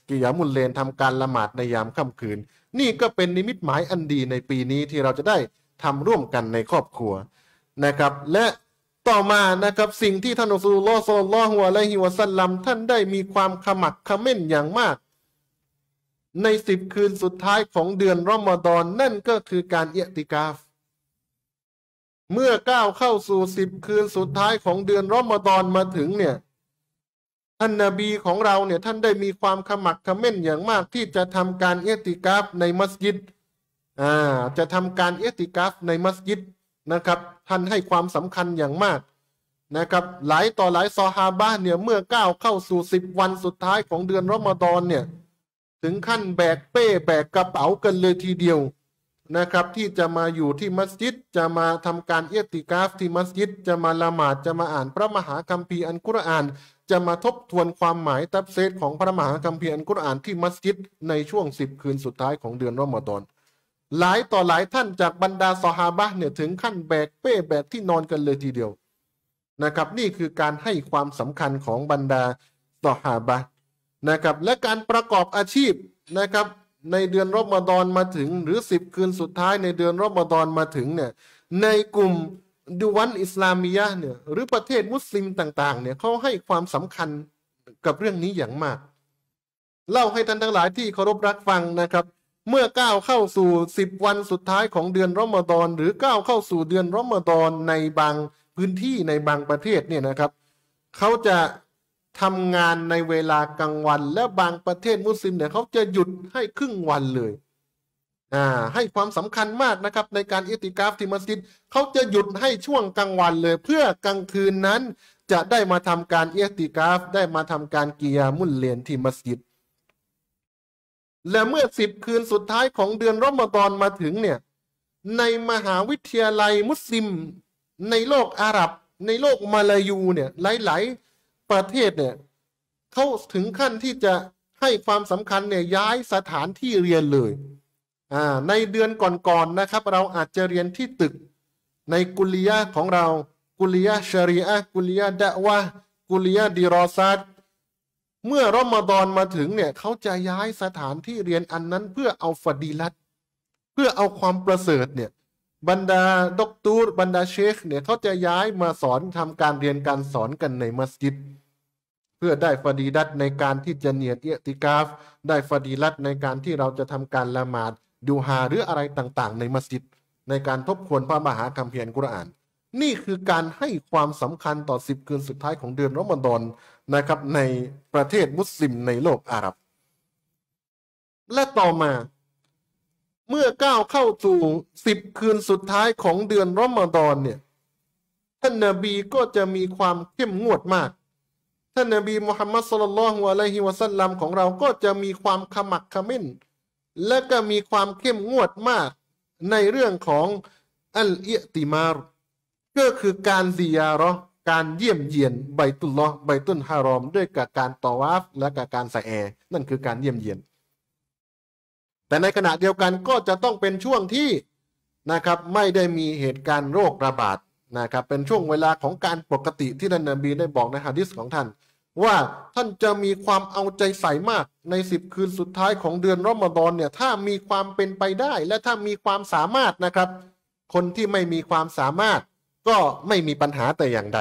กิยามุลเลนทำการละหมาดในยามค่ำคืน นี่ก็เป็นนิมิตหมายอันดีในปีนี้ที่เราจะได้ทำร่วมกันในครอบครัวนะครับและต่อมานะครับสิ่งที่ท่านอัสลอฮ์โซลลหัวและฮิวซัลลัมท่านได้มีความขมักขม้นอย่างมาก ในสิบคืนสุดท้ายของเดือนรอมฎอนนั่นก็คือการเอติกาฟเมื่อก้าวเข้าสู่สิบคืนสุดท้ายของเดือนรอมฎอนมาถึงเนี่ยท่านนาบีของเราเนี่ย ท่านได้มีความขมักขม้นอย่างมากที่จะทำการเอติกาฟในมัสยิดอ่าจะทำการเอติกาฟในมัสยิดนะครับท่านให้ความสำคัญอย่างมากนะครับหลายต่อหลายซอฮาบะเนี่ย เมื่อก้าวเข้าสู่สิบวันสุดท้ายของเดือนรอมฎอนเนี่ย ถึงขั้นแบกเป้แบกกระเป๋ากันเลยทีเดียวนะครับที่จะมาอยู่ที่มัสยิด จะมาทำการเอติกาฟที่มัสยิดจะมาละหมาดจะมาอ่านพระมหาคัมภีร์อันกุรอาน จะมาทบทวนความหมายตับเซตของพระมหาคัมภีร์อันกุรอานที่มัสยิดในช่วงสิบคืนสุดท้ายของเดือนรอมฎอนหลายต่อหลายท่านจากบรรดาสหาบะเนี่ยถึงขั้นแบกเป้แบกที่นอนกันเลยทีเดียว นะครับนี่คือการให้ความสำคัญของบรรดาสหาบะนะครับ และการประกอบอาชีพนะครับในเดือนรอมฎอนมาถึงหรือสิบคืนสุดท้ายในเดือนรอมฎอนมาถึงเนี่ย ในกลุ่มดูวันอิสลามียะเนี่ย หรือประเทศมุสลิมต่าง ๆ เนี่ยเขาให้ความสำคัญกับเรื่องนี้อย่างมาก เล่าให้ท่านทั้งหลายที่เคารพรักฟังนะครับ เมื่อก้าวเข้าสู่สิบวันสุดท้ายของเดือนรอมฎอนหรือก้าวเข้าสู่เดือนรอมฎอนในบางพื้นที่ในบางประเทศเนี่ยนะครับเขาจะทำงานในเวลากลางวัน และบางประเทศมุสลิมเนี่ยเขาจะหยุดให้ครึ่งวันเลยอ่าให้ความสำคัญมากนะครับในการอิติกราฟที่มัสยิดเขาจะหยุดให้ช่วงกลางวันเลย เพื่อกลางคืนนั้น จะได้มาทำการอิติกราฟได้มาทำการกียามุลเลียนที่มัสยิดและเมื่อสิบคืนสุดท้ายของเดือนรอมฎอนมาถึงเนี่ยในมหาวิทยาลัยมุสลิม ในโลกอาหรับ ในโลกมาลายูเนี่ยหลาย ๆประเทศเนี่ยเขาถึงขั้นที่จะให้ความสำคัญเนี่ยย้ายสถานที่เรียนเลย อ่า ในเดือนก่อนๆนนะครับ เราอาจจะเรียนที่ตึกในกุลียะของเรา กุลียะชรีอะกุลียะดะวะกุลียะดิรอซัดเมื่อรอมฎอนมาถึง เนี่ยเขาจะย้ายสถานที่เรียนอันนั้นเพื่อเอาฟดีลัดเพื่อเอาความประเสริฐเนี่ยบรรดาด็อกตูรบรรดาเชคเนี่ยเขาจะย้ายมาสอนทำการเรียนการสอนกันในมัสยิดเพื่อได้ฟดีลัตในการที่จะเนียดเอติกาฟได้ฟดีลัตในการที่เราจะทำการละหมาดดูฮาหรืออะไรต่างๆในมัสยิดในการทบทวนพระมหาคัมภีร์กุรอาน นี่คือการให้ความสำคัญต่อสิบคืนสุดท้ายของเดือนรอมฎอนนะครับในประเทศมุสลิมในโลกอาหรับ และต่อมาเมื่อก้าวเข้าสู่สิบคืนสุดท้ายของเดือนรอมฎอนเนี่ยท่านนาบีก็จะมีความเข้มงวดมากท่านนบีมุฮัมมัดสลลัลฮุอะลัยฮิวะสัลลัมของเราก็จะมีความขมักขม้น และก็มีความเข้มงวดมากในเรื่องของอัลเอติมารก็คือการซียารอการเยี่ยมเยียนใบตุลลอใบตุนฮารอม ด้วยกับการตอวาฟและกับการใส่แอร์นั่นคือการเยี่ยมเยียน แต่ในขณะเดียวกันก็จะต้องเป็นช่วงที่นะครับไม่ได้มีเหตุการณ์โรคระบาดนะครับเป็นช่วงเวลาของการปกติที่ท่านนบีได้บอกในฮะดิษของท่าน ว่าท่านจะมีความเอาใจใส่มากในสิบคืนสุดท้ายของเดือนรอมฎอนเนี่ยถ้ามีความเป็นไปได้ และถ้ามีความสามารถนะครับ คนที่ไม่มีความสามารถ ก็ไม่มีปัญหาแต่อย่างใด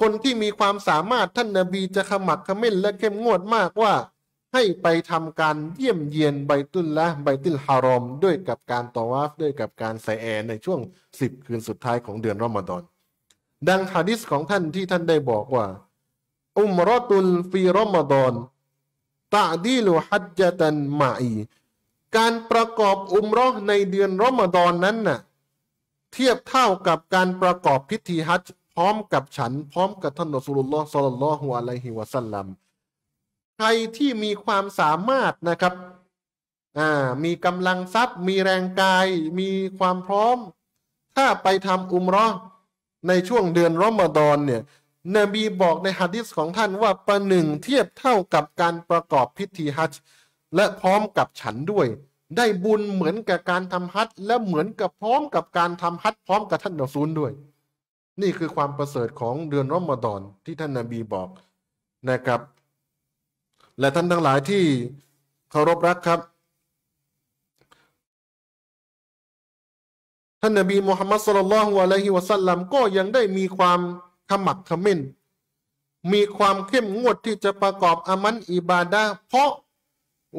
คนที่มีความสามารถท่านนบีจะขมักขม้นและเข้มงวดมากว่าให้ไปทำการเยี่ยมเยียนใบตุลละใบตุลฮารอม ด้วยกับการตอวาฟ ด้วยกับการส่แอนในช่วง 10 คืนสุดท้ายของเดือนรอมฎอน ดังฮะดิษของท่านที่ท่านได้บอกว่า อุมรตุลฟีรอมฎอนตะดีลฮัจจตันมาอีการประกอบอุมรอในเดือนรอมฎอนนั้นน่ะเทียบเท่ากับการประกอบพิธีฮัจพร้อมกับฉันพร้อมกับท่านนสุลลอฮ์สลลัลลอฮุอะลัยฮิวะสัลลัมใครที่มีความสามารถนะครับ มีกำลังทรัพย์ มีแรงกาย มีความพร้อม ถ้าไปทำอุมรอในช่วงเดือนรอมฎอนเนี่ย นบีบอกในฮะดิษของท่านว่าประหนึ่งเทียบเท่ากับการประกอบพิธีฮัจจ์และพร้อมกับฉันด้วย ได้บุญเหมือนกับการทำฮัจจ์และเหมือนกับพร้อมกับการทำฮัจจ์พร้อมกับท่านรอซูลด้วย นี่คือความประเสริฐของเดือนรอมฎอนที่ท่านนบีบอกนะครับและท่านทั้งหลายที่เคารพรักครับ ท่านนบีมูฮัมมัดสุลลัลฮุอะลัยฮิวะสัลลัมก็ยังได้มีความขมักขม้น มีความเข้มงวดที่จะประกอบอามันอิบาดะเพราะ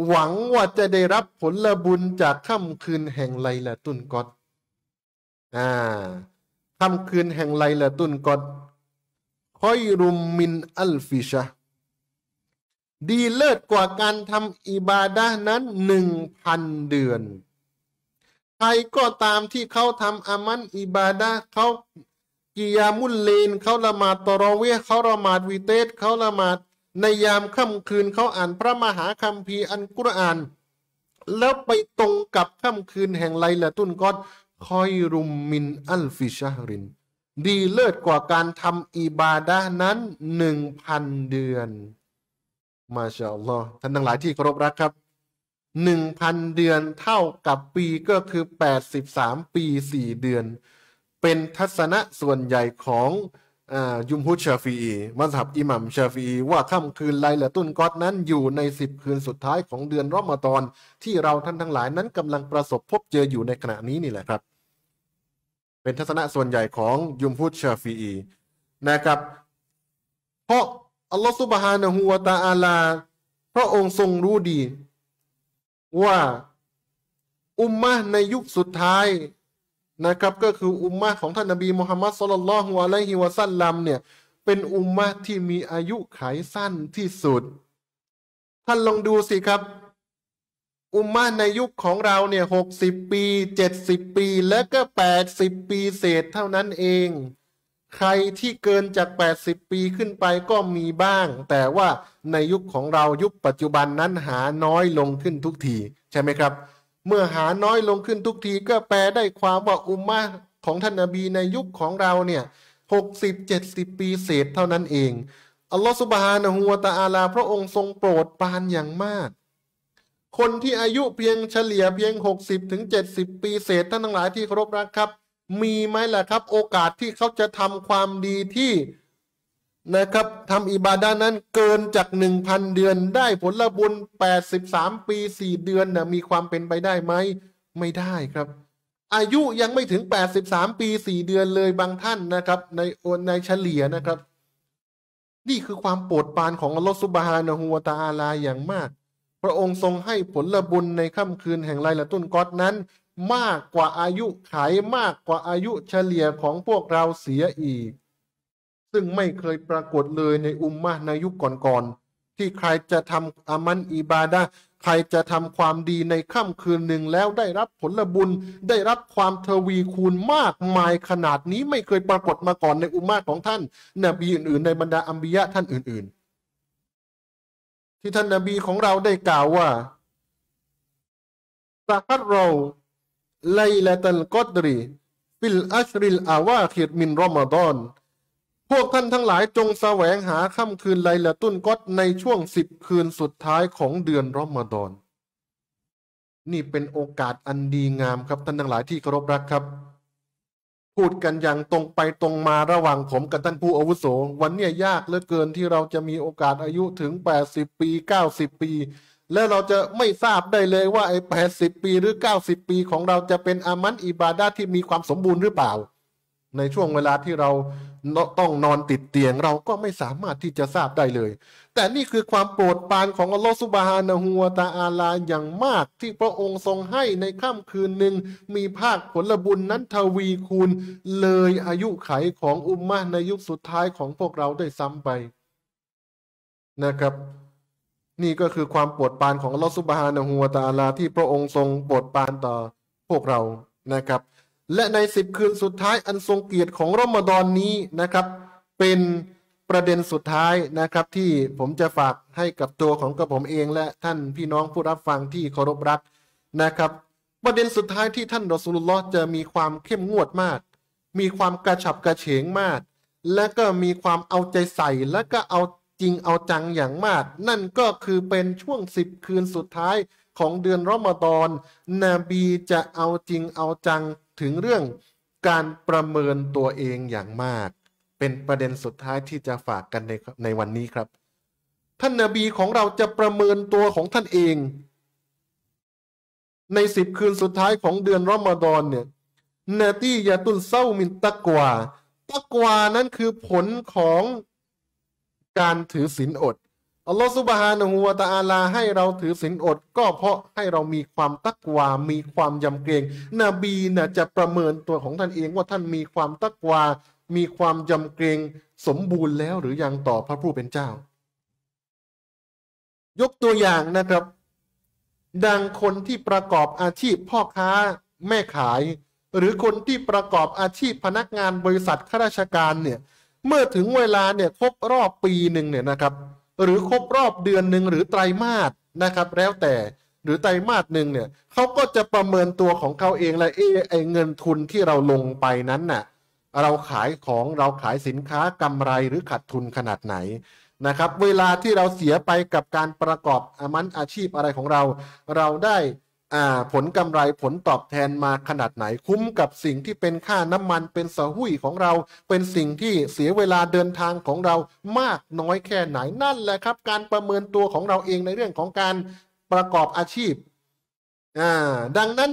หวังว่าจะได้รับผลบุญจากค่ำคืนแห่งไลละตุนกอดอ่าค่ำคืนแห่งไลละตุนกอดคอยรุมมิน อัลฟิชะดีเลิศกว่าการทำอิบาดะนั้นหนึ่งพันเดือนใครก็ตามที่เขาทำอามันอิบาดะเขากิยามุลเลนเขาละหมาดตรอเวเขาละหมาดวีเตสเขาละหมาด ในยามค่ำคืนเขาอ่านพระมหาคัมภีร์อันกุรอานแล้วไปตรงกับค่ำคืนแห่งไลละตุนกอดคอยรุมมิน อัลฟิชารินดีเลิศกว่าการทำอิบาดะนั้นหนึ่งพันเดือนมาชาอัลลอฮ์ท่านทั้งหลายที่เคารพรักครับหนึ่งพันเดือนเท่ากับปีก็คือแปดสิบสามปีสี่เดือน เป็นทัศนะส่วนใหญ่ของอยุมฮุชาฟีมัสฮับอิหมัมชาฟีว่าค่ำคืนไลละตุนกอดนั้นอยู่ในสิบคืนสุดท้ายของเดือนรอมฎอน ที่เราท่านทั้งหลายนั้นกำลังประสบพบเจออยู่ในขณะนี้นี่แหละครับ เป็นทัศนะส่วนใหญ่ของยุมฮุชาฟีนะครับ เพราะอัลลอฮฺสุบฮานะฮูวาตาอาลาพระองค์ทรงรู้ดี ว่า อุมมะในยุคสุดท้ายนะครับ ก็คืออุมมะของท่านนบีมุฮัมมัดสุลลัลฮุอะลัยฮิวะซัลลัมเนี่ย เป็นอุมมะที่มีอายุขายสั้นที่สุด ท่านลองดูสิครับ อุมมะในยุคของเราเนี่ยหกสิบปีเจ็ดสิบปีและก็แปดสิบปีเศษเท่านั้นเองใครที่เกินจาก 80 ปีขึ้นไปก็มีบ้าง แต่ว่าในยุคของเรายุคปัจจุบันนั้นหาน้อยลงขึ้นทุกที ใช่ไหมครับ เมื่อหาน้อยลงขึ้นทุกทีก็แปลได้ความว่าอุมมะของท่านนาบีในยุคของเราเนี่ยหกสิบเจ็ดสิบปีเศษเท่านั้นเองอัลลอฮฺสุบฮานะฮูวตาอาลาพระองค์ทรงโปรดปรานอย่างมาก คนที่อายุเพียงเฉลี่ยเพียงหกสิบถึงเจ็ดสิบปีเศษท่านทั้งหลายที่เคารพรักครับมีไหมล่ะครับ โอกาสที่เขาจะทำความดีที่นะครับทำอิบาดานั้นเกินจากหนึ่งพันเดือนได้ผลบุญแปดสิบามปีสี่เดือนนะมีความเป็นไปได้ไหม ไม่ได้ครับ อายุยังไม่ถึงแปดสิบามปีสี่เดือนเลยบางท่านนะครับ ในในเฉลี่ยนะครับ นี่คือความโปรดปรานของอัลลอฮฺซุบฮานะฮูวาตาอาลาอย่างมาก พระองค์ทรงให้ผลบุญในค่ำคืนแห่งไลละตุนกอตนั้นมากกว่าอายุไขมากกว่าอายุเฉลี่ยของพวกเราเสียอีก ซึ่งไม่เคยปรากฏเลยในอุมมะในยุคก่อนๆที่ใครจะทำอามันอิบาดะใครจะทำความดีในค่ำคืนหนึ่งแล้วได้รับผลบุญได้รับความทวีคูณมากมายขนาดนี้ไม่เคยปรากฏมาก่อนในอุมมาของท่าน นบีอื่นๆในบรรดาอัมบิยะท่านอื่นๆที่ท่านนบีของเราได้กล่าวว่าสาคักเราไลละตันกอดรีฟิลอัชริลอาวาคิดมินรอมฎอน พวกท่านทั้งหลายจงแสวงหาค่ำคืนไลละตุนกอดในช่วงสิบคืนสุดท้ายของเดือนรอมฎอน นี่เป็นโอกาสอันดีงามครับท่านทั้งหลายที่เคารพรักครับ พูดกันอย่างตรงไปตรงมาระหว่างผมกับท่านผู้อาวุโส วันนี้ยยากเหลือเกินที่เราจะมีโอกาสอายุถึง 80 ปี 90 ปีและเราจะไม่ทราบได้เลยว่า ไอ้แปดสิบปีหรือเก้าสิบปีของเราจะเป็นอามันอิบาดาที่มีความสมบูรณ์หรือเปล่า ในช่วงเวลาที่เราต้องนอนติดเตียงเราก็ไม่สามารถที่จะทราบได้เลย แต่นี่คือความโปรดปรานของอัลลอฮฺสุบฮานะฮูวาตาอาลาอย่างมากที่พระองค์ทรงให้ในค่ำคืนหนึ่งมีภาคผลบุญนั้นทวีคูณเลยอายุไขของอุมมะในยุคสุดท้ายของพวกเราได้ซ้ำไป นะครับนี่ก็คือความปวดปานของลอสุบฮานะฮัวตาลาที่พระองค์ทรงปวดปานต่อพวกเรานะครับ และในสิบคืนสุดท้ายอันทรงเกียรติของรอมฎอนนี้นะครับ เป็นประเด็นสุดท้ายนะครับที่ผมจะฝากให้กับตัวของกระผมเองและท่านพี่น้องผู้รับฟังที่เคารพรักนะครับ ประเด็นสุดท้ายที่ท่านรอสุลลอฮ์จะมีความเข้มงวดมาก มีความกระฉับกระเฉงมาก และก็มีความเอาใจใส่และก็เอาจริงเอาจังอย่างมาก นั่นก็คือเป็นช่วงสิบคืนสุดท้ายของเดือนรอมฎอน นบีจะเอาจริงเอาจัง ถึงเรื่องการประเมินตัวเองอย่างมาก เป็นประเด็นสุดท้ายที่จะฝากกันในในวันนี้ครับ ท่านนาบีของเราจะประเมินตัวของท่านเอง ในสิบคืนสุดท้ายของเดือนรอมฎอนเนี่ยนาตียาตุนเศร้ามินตะกวาตะกวานั้นคือผลของการถือศีลอด อัลลอฮฺสุบฮานะฮูวะตะอาลา ให้เราถือศีลอด ก็เพราะให้เรามีความตักวา มีความยำเกรง นบีนะ่ะจะประเมินตัวของท่านเองว่าท่านมีความตักวา มีความยำเกรงสมบูรณ์แล้วหรือยังต่อพระผู้เป็นเจ้า ยกตัวอย่างนะครับ ดังคนที่ประกอบอาชีพพ่อค้าแม่ขาย หรือคนที่ประกอบอาชีพพนักงานบริษัทข้าราชการเนี่ยเมื่อถึงเวลาเนี่ยครบรอบปีหนึ่งเนี่ยนะครับ หรือครบรอบเดือนหนึ่งหรือไตรมาสนะครับ แล้วแต่หรือไตรมาสหนึ่งเนี่ยเขาก็จะประเมินตัวของเขาเองและเอไอเงินทุนที่เราลงไปนั้นน่ะเราขายของเราขายสินค้ากำไรหรือขาดทุนขนาดไหนนะครับ เวลาที่เราเสียไปกับการประกอบอามันอาชีพอะไรของเราเราได้อ่าผลกำไรผลตอบแทนมาขนาดไหนคุ้มกับสิ่งที่เป็นค่าน้ำมันเป็นสหุยของเราเป็นสิ่งที่เสียเวลาเดินทางของเรามากน้อยแค่ไหนนั่นแหละครับ การประเมินตัวของเราเองในเรื่องของการประกอบอาชีพ อ่า ดังนั้น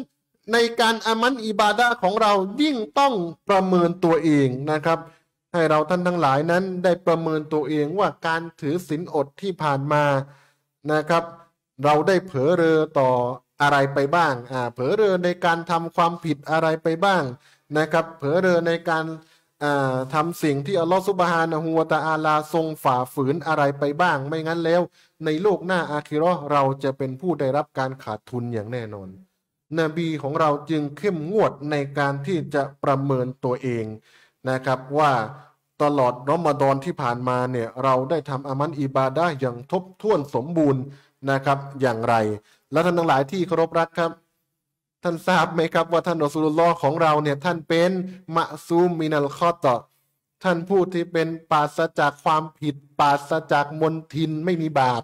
ในการอามันอิบาดาของเรายิ่งต้องประเมินตัวเองนะครับ ให้เราท่านทั้งหลายนั้นได้ประเมินตัวเองว่าการถือศีลอดที่ผ่านมานะครับ เราได้เผลอเรอต่ออะไรไปบ้างเผลอเรือในการทำความผิดอะไรไปบ้างนะครับ เผลอเรือในการทำสิ่งที่อัลลอฮฺสุบฮานะฮูวตาอาลาทรงฝ่าฝืนอะไรไปบ้าง ไม่งั้นแล้ว ในโลกหน้าอาคิรอเราจะเป็นผู้ได้รับการขาดทุนอย่างแน่นอน นบีของเราจึงเข้มงวดในการที่จะประเมินตัวเองนะครับว่าตลอดรอมฎอนที่ผ่านมาเนี่ยเราได้ทำอามันอิบาดะอย่างทบถ้วนสมบูรณ์นะครับ อย่างไรและท่านทั้งหลายที่เคารพรักครับ ท่านทราบไหมครับว่าท่านอัสลุลลอฮ์ของเราเนี่ยท่านเป็นมะซูมมินัลคอตอท่านผู้ที่เป็นปราศจากความผิดปราศจากมนทินไม่มีบาป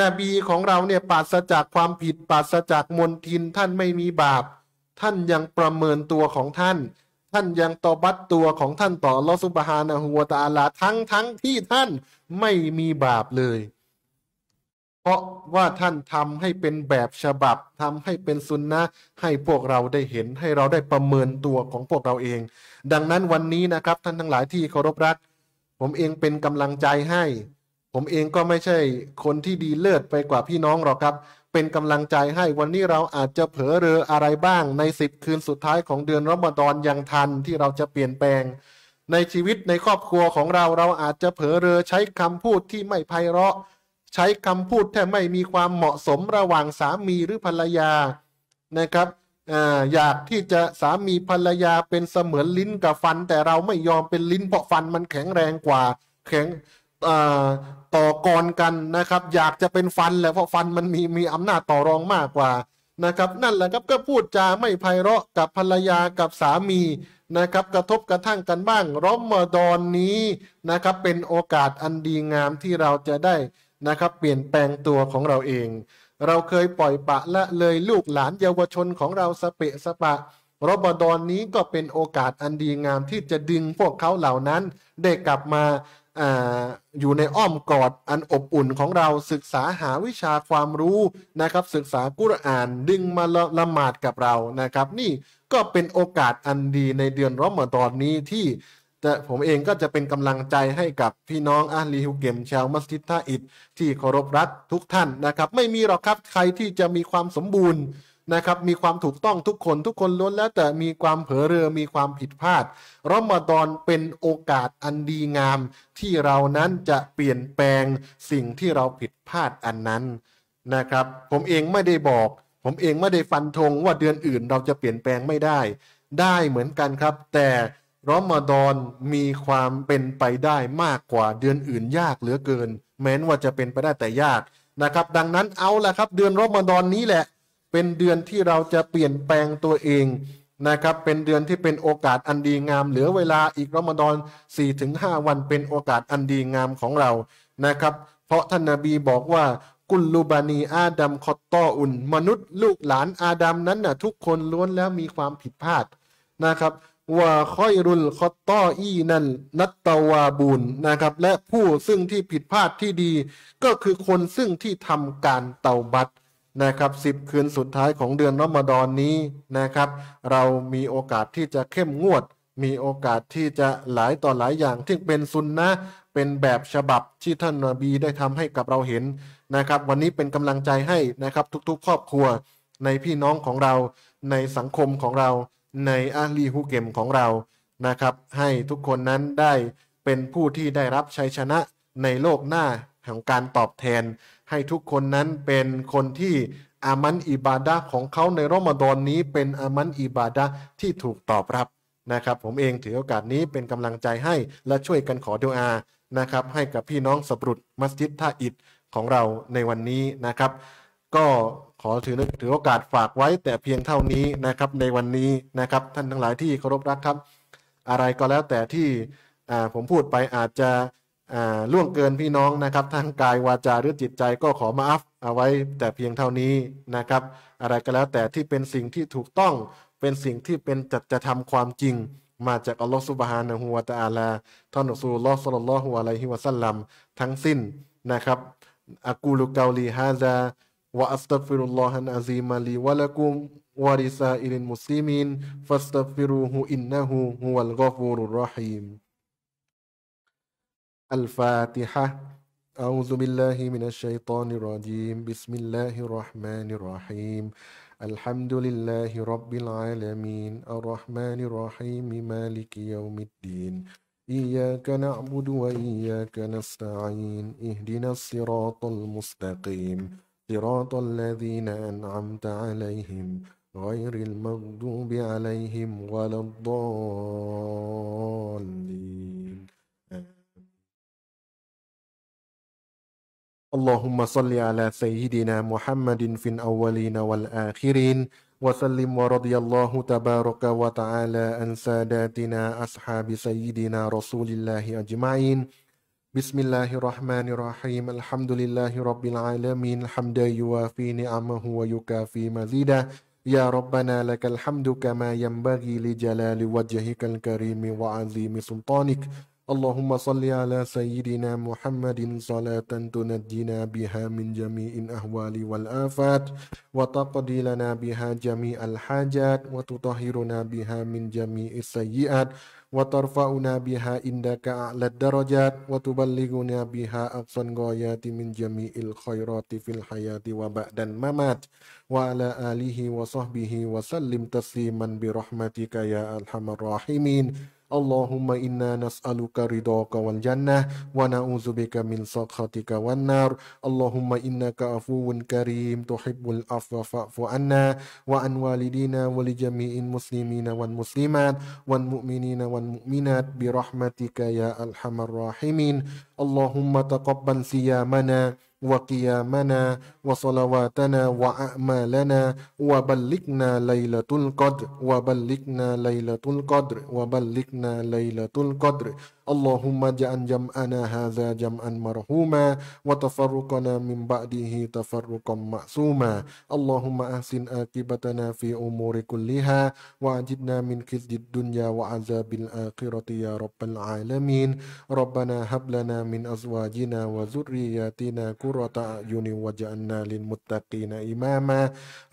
นบีของเราเนี่ยปราศจากความผิดปราศจากมนทินท่านไม่มีบาป ท่านยังประเมินตัวของท่าน ท่านยังตอบัตตัวของท่านต่อลอสุบฮานะฮัวตาลาทั้งทั้งที่ท่านไม่มีบาปเลยเพราะว่าท่านทำให้เป็นแบบฉบับทำให้เป็นสุนนะ ให้พวกเราได้เห็นให้เราได้ประเมินตัวของพวกเราเอง ดังนั้นวันนี้นะครับ ท่านทั้งหลายที่เคารพรัก ผมเองเป็นกำลังใจให้ ผมเองก็ไม่ใช่คนที่ดีเลิศไปกว่าพี่น้องหรอกครับ เป็นกำลังใจให้วันนี้เราอาจจะเผลอเรออะไรบ้าง ในสิบคืนสุดท้ายของเดือนรอมฎอนยังทันที่เราจะเปลี่ยนแปลง ในชีวิตในครอบครัวของเราเราอาจจะเผลอเรอใช้คำพูดที่ไม่ไพเราะใช้คำพูดที่ไม่มีความเหมาะสมระหว่างสามีหรือภรรยานะครับอยากที่จะสามีภรรยาเป็นเสมือนลิ้นกับฟัน แต่เราไม่ยอมเป็นลิ้น เพราะฟันมันแข็งแรงกว่า แข็งต่อกรกันนะครับ อยากจะเป็นฟันแหละเพราะฟันมันมีมีอำนาจต่อรองมากกว่านะครับ นั่นแหละครับก็พูดจาไม่ไพเราะกับภรรยากับสามีนะครับ กระทบกระทั่งกันบ้างรอมฎอนนี้นะครับ เป็นโอกาสอันดีงามที่เราจะได้นะครับเปลี่ยนแปลงตัวของเราเอง เราเคยปล่อยปะละเลยลูกหลานเยาวชนของเราสเปะสปะรบดอนนี้ก็เป็นโอกาสอันดีงามที่จะดึงพวกเขาเหล่านั้นได้กลับมาอยู่ในอ้อมกอดอันอบอุ่นของเราศึกษาหาวิชาความรู้นะครับศึกษากุรอานดึงมาละละหมาดกับเรานะครับ นี่ก็เป็นโอกาสอันดีในเดือนรอมฎอนนี้ที่แต่ผมเองก็จะเป็นกำลังใจให้กับพี่น้องอาลีฮุเกมชาวมัสยิดท่าอิดที่เคารพรักทุกท่านนะครับ ไม่มีหรอกครับใครที่จะมีความสมบูรณ์นะครับ มีความถูกต้องทุกคนทุกคนล้วนแล้วแต่มีความเผลอเรือมีความผิดพลาดรอมฎอนเป็นโอกาสอันดีงามที่เรานั้นจะเปลี่ยนแปลงสิ่งที่เราผิดพลาดอันนั้นนะครับ ผมเองไม่ได้บอก ผมเองไม่ได้ฟันธงว่าเดือนอื่นเราจะเปลี่ยนแปลงไม่ได้ ได้เหมือนกันครับ แต่รอมฎอนมีความเป็นไปได้มากกว่าเดือนอื่นยากเหลือเกิน แม้นว่าจะเป็นไปได้แต่ยากนะครับ ดังนั้นเอาละครับ เดือนรอมฎอนนี้แหละ เป็นเดือนที่เราจะเปลี่ยนแปลงตัวเองนะครับ เป็นเดือนที่เป็นโอกาสอันดีงาม เหลือเวลาอีก รอมฎอน 4-5 วันเป็นโอกาสอันดีงามของเรานะครับ เพราะท่านนาบีบอกว่ากุลลูบานีอาดัมคอตตออุนมนุษย์ลูกหลานอาดัมนั้นนะ่ะทุกคนล้วนแล้วมีความผิดพลาดนะครับวาคอยรุลคอตออีนันนัตตวาบูนนะครับ และผู้ซึ่งที่ผิดพลาดที่ดี ก็คือคนซึ่งที่ทำการเตาบัตนะครับสิบคืนสุดท้ายของเดือนรอมฎอนนี้นะครับเรามีโอกาสที่จะเข้มงวด มีโอกาสที่จะหลายต่อหลายอย่างที่เป็นซุนนะเป็นแบบฉบับที่ท่านนบีได้ทำให้กับเราเห็นนะครับ วันนี้เป็นกำลังใจให้นะครับทุกๆ ครอบครัวในพี่น้องของเราในสังคมของเราในอาลีฮุเกมของเรานะครับ ให้ทุกคนนั้นได้เป็นผู้ที่ได้รับชัยชนะในโลกหน้าของการตอบแทน ให้ทุกคนนั้นเป็นคนที่อามันอิบาดะของเขาในรอมฎอนนี้ เป็นอามันอิบาดะที่ถูกตอบรับนะครับ ผมเองถือโอกาสนี้เป็นกำลังใจให้และช่วยกันขอดุอานะครับ ให้กับพี่น้องสปรุตมัสยิดท่าอิดของเราในวันนี้นะครับ ก็ขอถือถือโอกาสฝากไว้แต่เพียงเท่านี้นะครับในวันนี้นะครับท่านทั้งหลายที่เคารพรักครับ อะไรก็แล้วแต่ที่ผมพูดไปอาจจะล่วงเกินพี่น้องนะครับทางกายวาจาหรือจิตใจก็ขอมาอัฟเอาไว้แต่เพียงเท่านี้นะครับ อะไรก็แล้วแต่ที่เป็นสิ่งที่ถูกต้องเป็นสิ่งที่เป็นจัดจะทำความจริง มาจากอัลลอฮฺสุบฮานะฮูวาตาลา ท่านอัสูลลอฮฺสัลลัลลอฮุอะลัยฮิวะสัลลัมทั้งสิ้นนะครับอากูลุกาลีฮาซา وأستغفر الله العظيم لي ولكم ولسائر المسلمين فاستغفروه إنه هو الغفور الرحيم الفاتحة أعوذ بالله من الشيطان الرجيم بسم الله الرحمن الرحيم الحمد لله رب العالمين الرحمن الرحيم مالك يوم الدين إياك نعبد وإياك نستعين اهدنا الصراط المستقيم صراط الذين أنعمت عليهم غير المغضوب عليهم ولا الضالين اللهم صل على سيدنا محمد في الأولين والآخرين وسلم ورضي الله تبارك وتعالى عن ساداتنا أصحاب سيدنا رسول الله أجمعين بسم الله الرحمن الرحيم الحمد لله رب العالمين الحمد يوافي نعمه ويكافي مزيدا يا ربنا لك الحمد كما ينبغي لجلال وجهك الكريم وعظيم سلطانك اللهم صل على سيدنا محمد صلاة تنجينا بها من جميع الأهوال والآفات وتقضي لنا بها جميع الحاجات وتطهرنا بها من جميع السيئات وترفعنا بها عندك أعلى الدرجات وتبلغنا بها أقصى الغايات من جميع الخيرات في الحياة وبعد الممات وعلى آله وصحبه وسلم تسليما برحمتك يا أرحم الراحمين Allahumma inna nas'aluka ridhaka wal jannah wa na'udzubika min sakhatika wan nar Allahumma innaka afuwun karim tuhibbul afwa fa'fu anna wa an walidina wa li jami'in muslimina wal muslimat wal mu'minina wal mu'minat bi rahmatika ya arhamar rahimin Allahumma taqabbal siyamana وقيامنا وصلواتنا وأعمالنا وبلغنا ليلة القدر وبلغنا ليلة القدر وبلغنا ليلة القدر اللهم اجعل جمعنا هذا جمعا مرحوما وتفرقنا من بعده تفرقا معصوما اللهم احسن عاقبتنا في امور كلها واعجبنا من خزي الدنيا وعذاب الاخره يا رب العالمين ربنا هب لنا من ازواجنا وذرياتنا قره اعين واجعلنا للمتقين اماما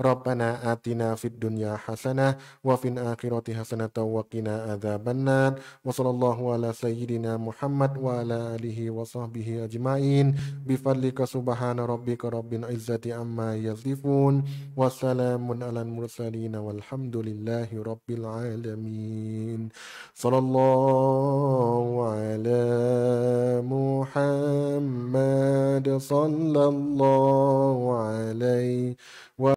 ربنا اتنا في الدنيا حسنه وفي الاخره حسنه وقنا عذاب النار وصلى الله على سيدنا سيدنا محمد وعلى آله وصحبه أجمعين بفضلك سبحان ربك رب العزة عما يصفون وسلام على المرسلين والحمد لله رب العالمين صلى الله على محمد صلى الله عليه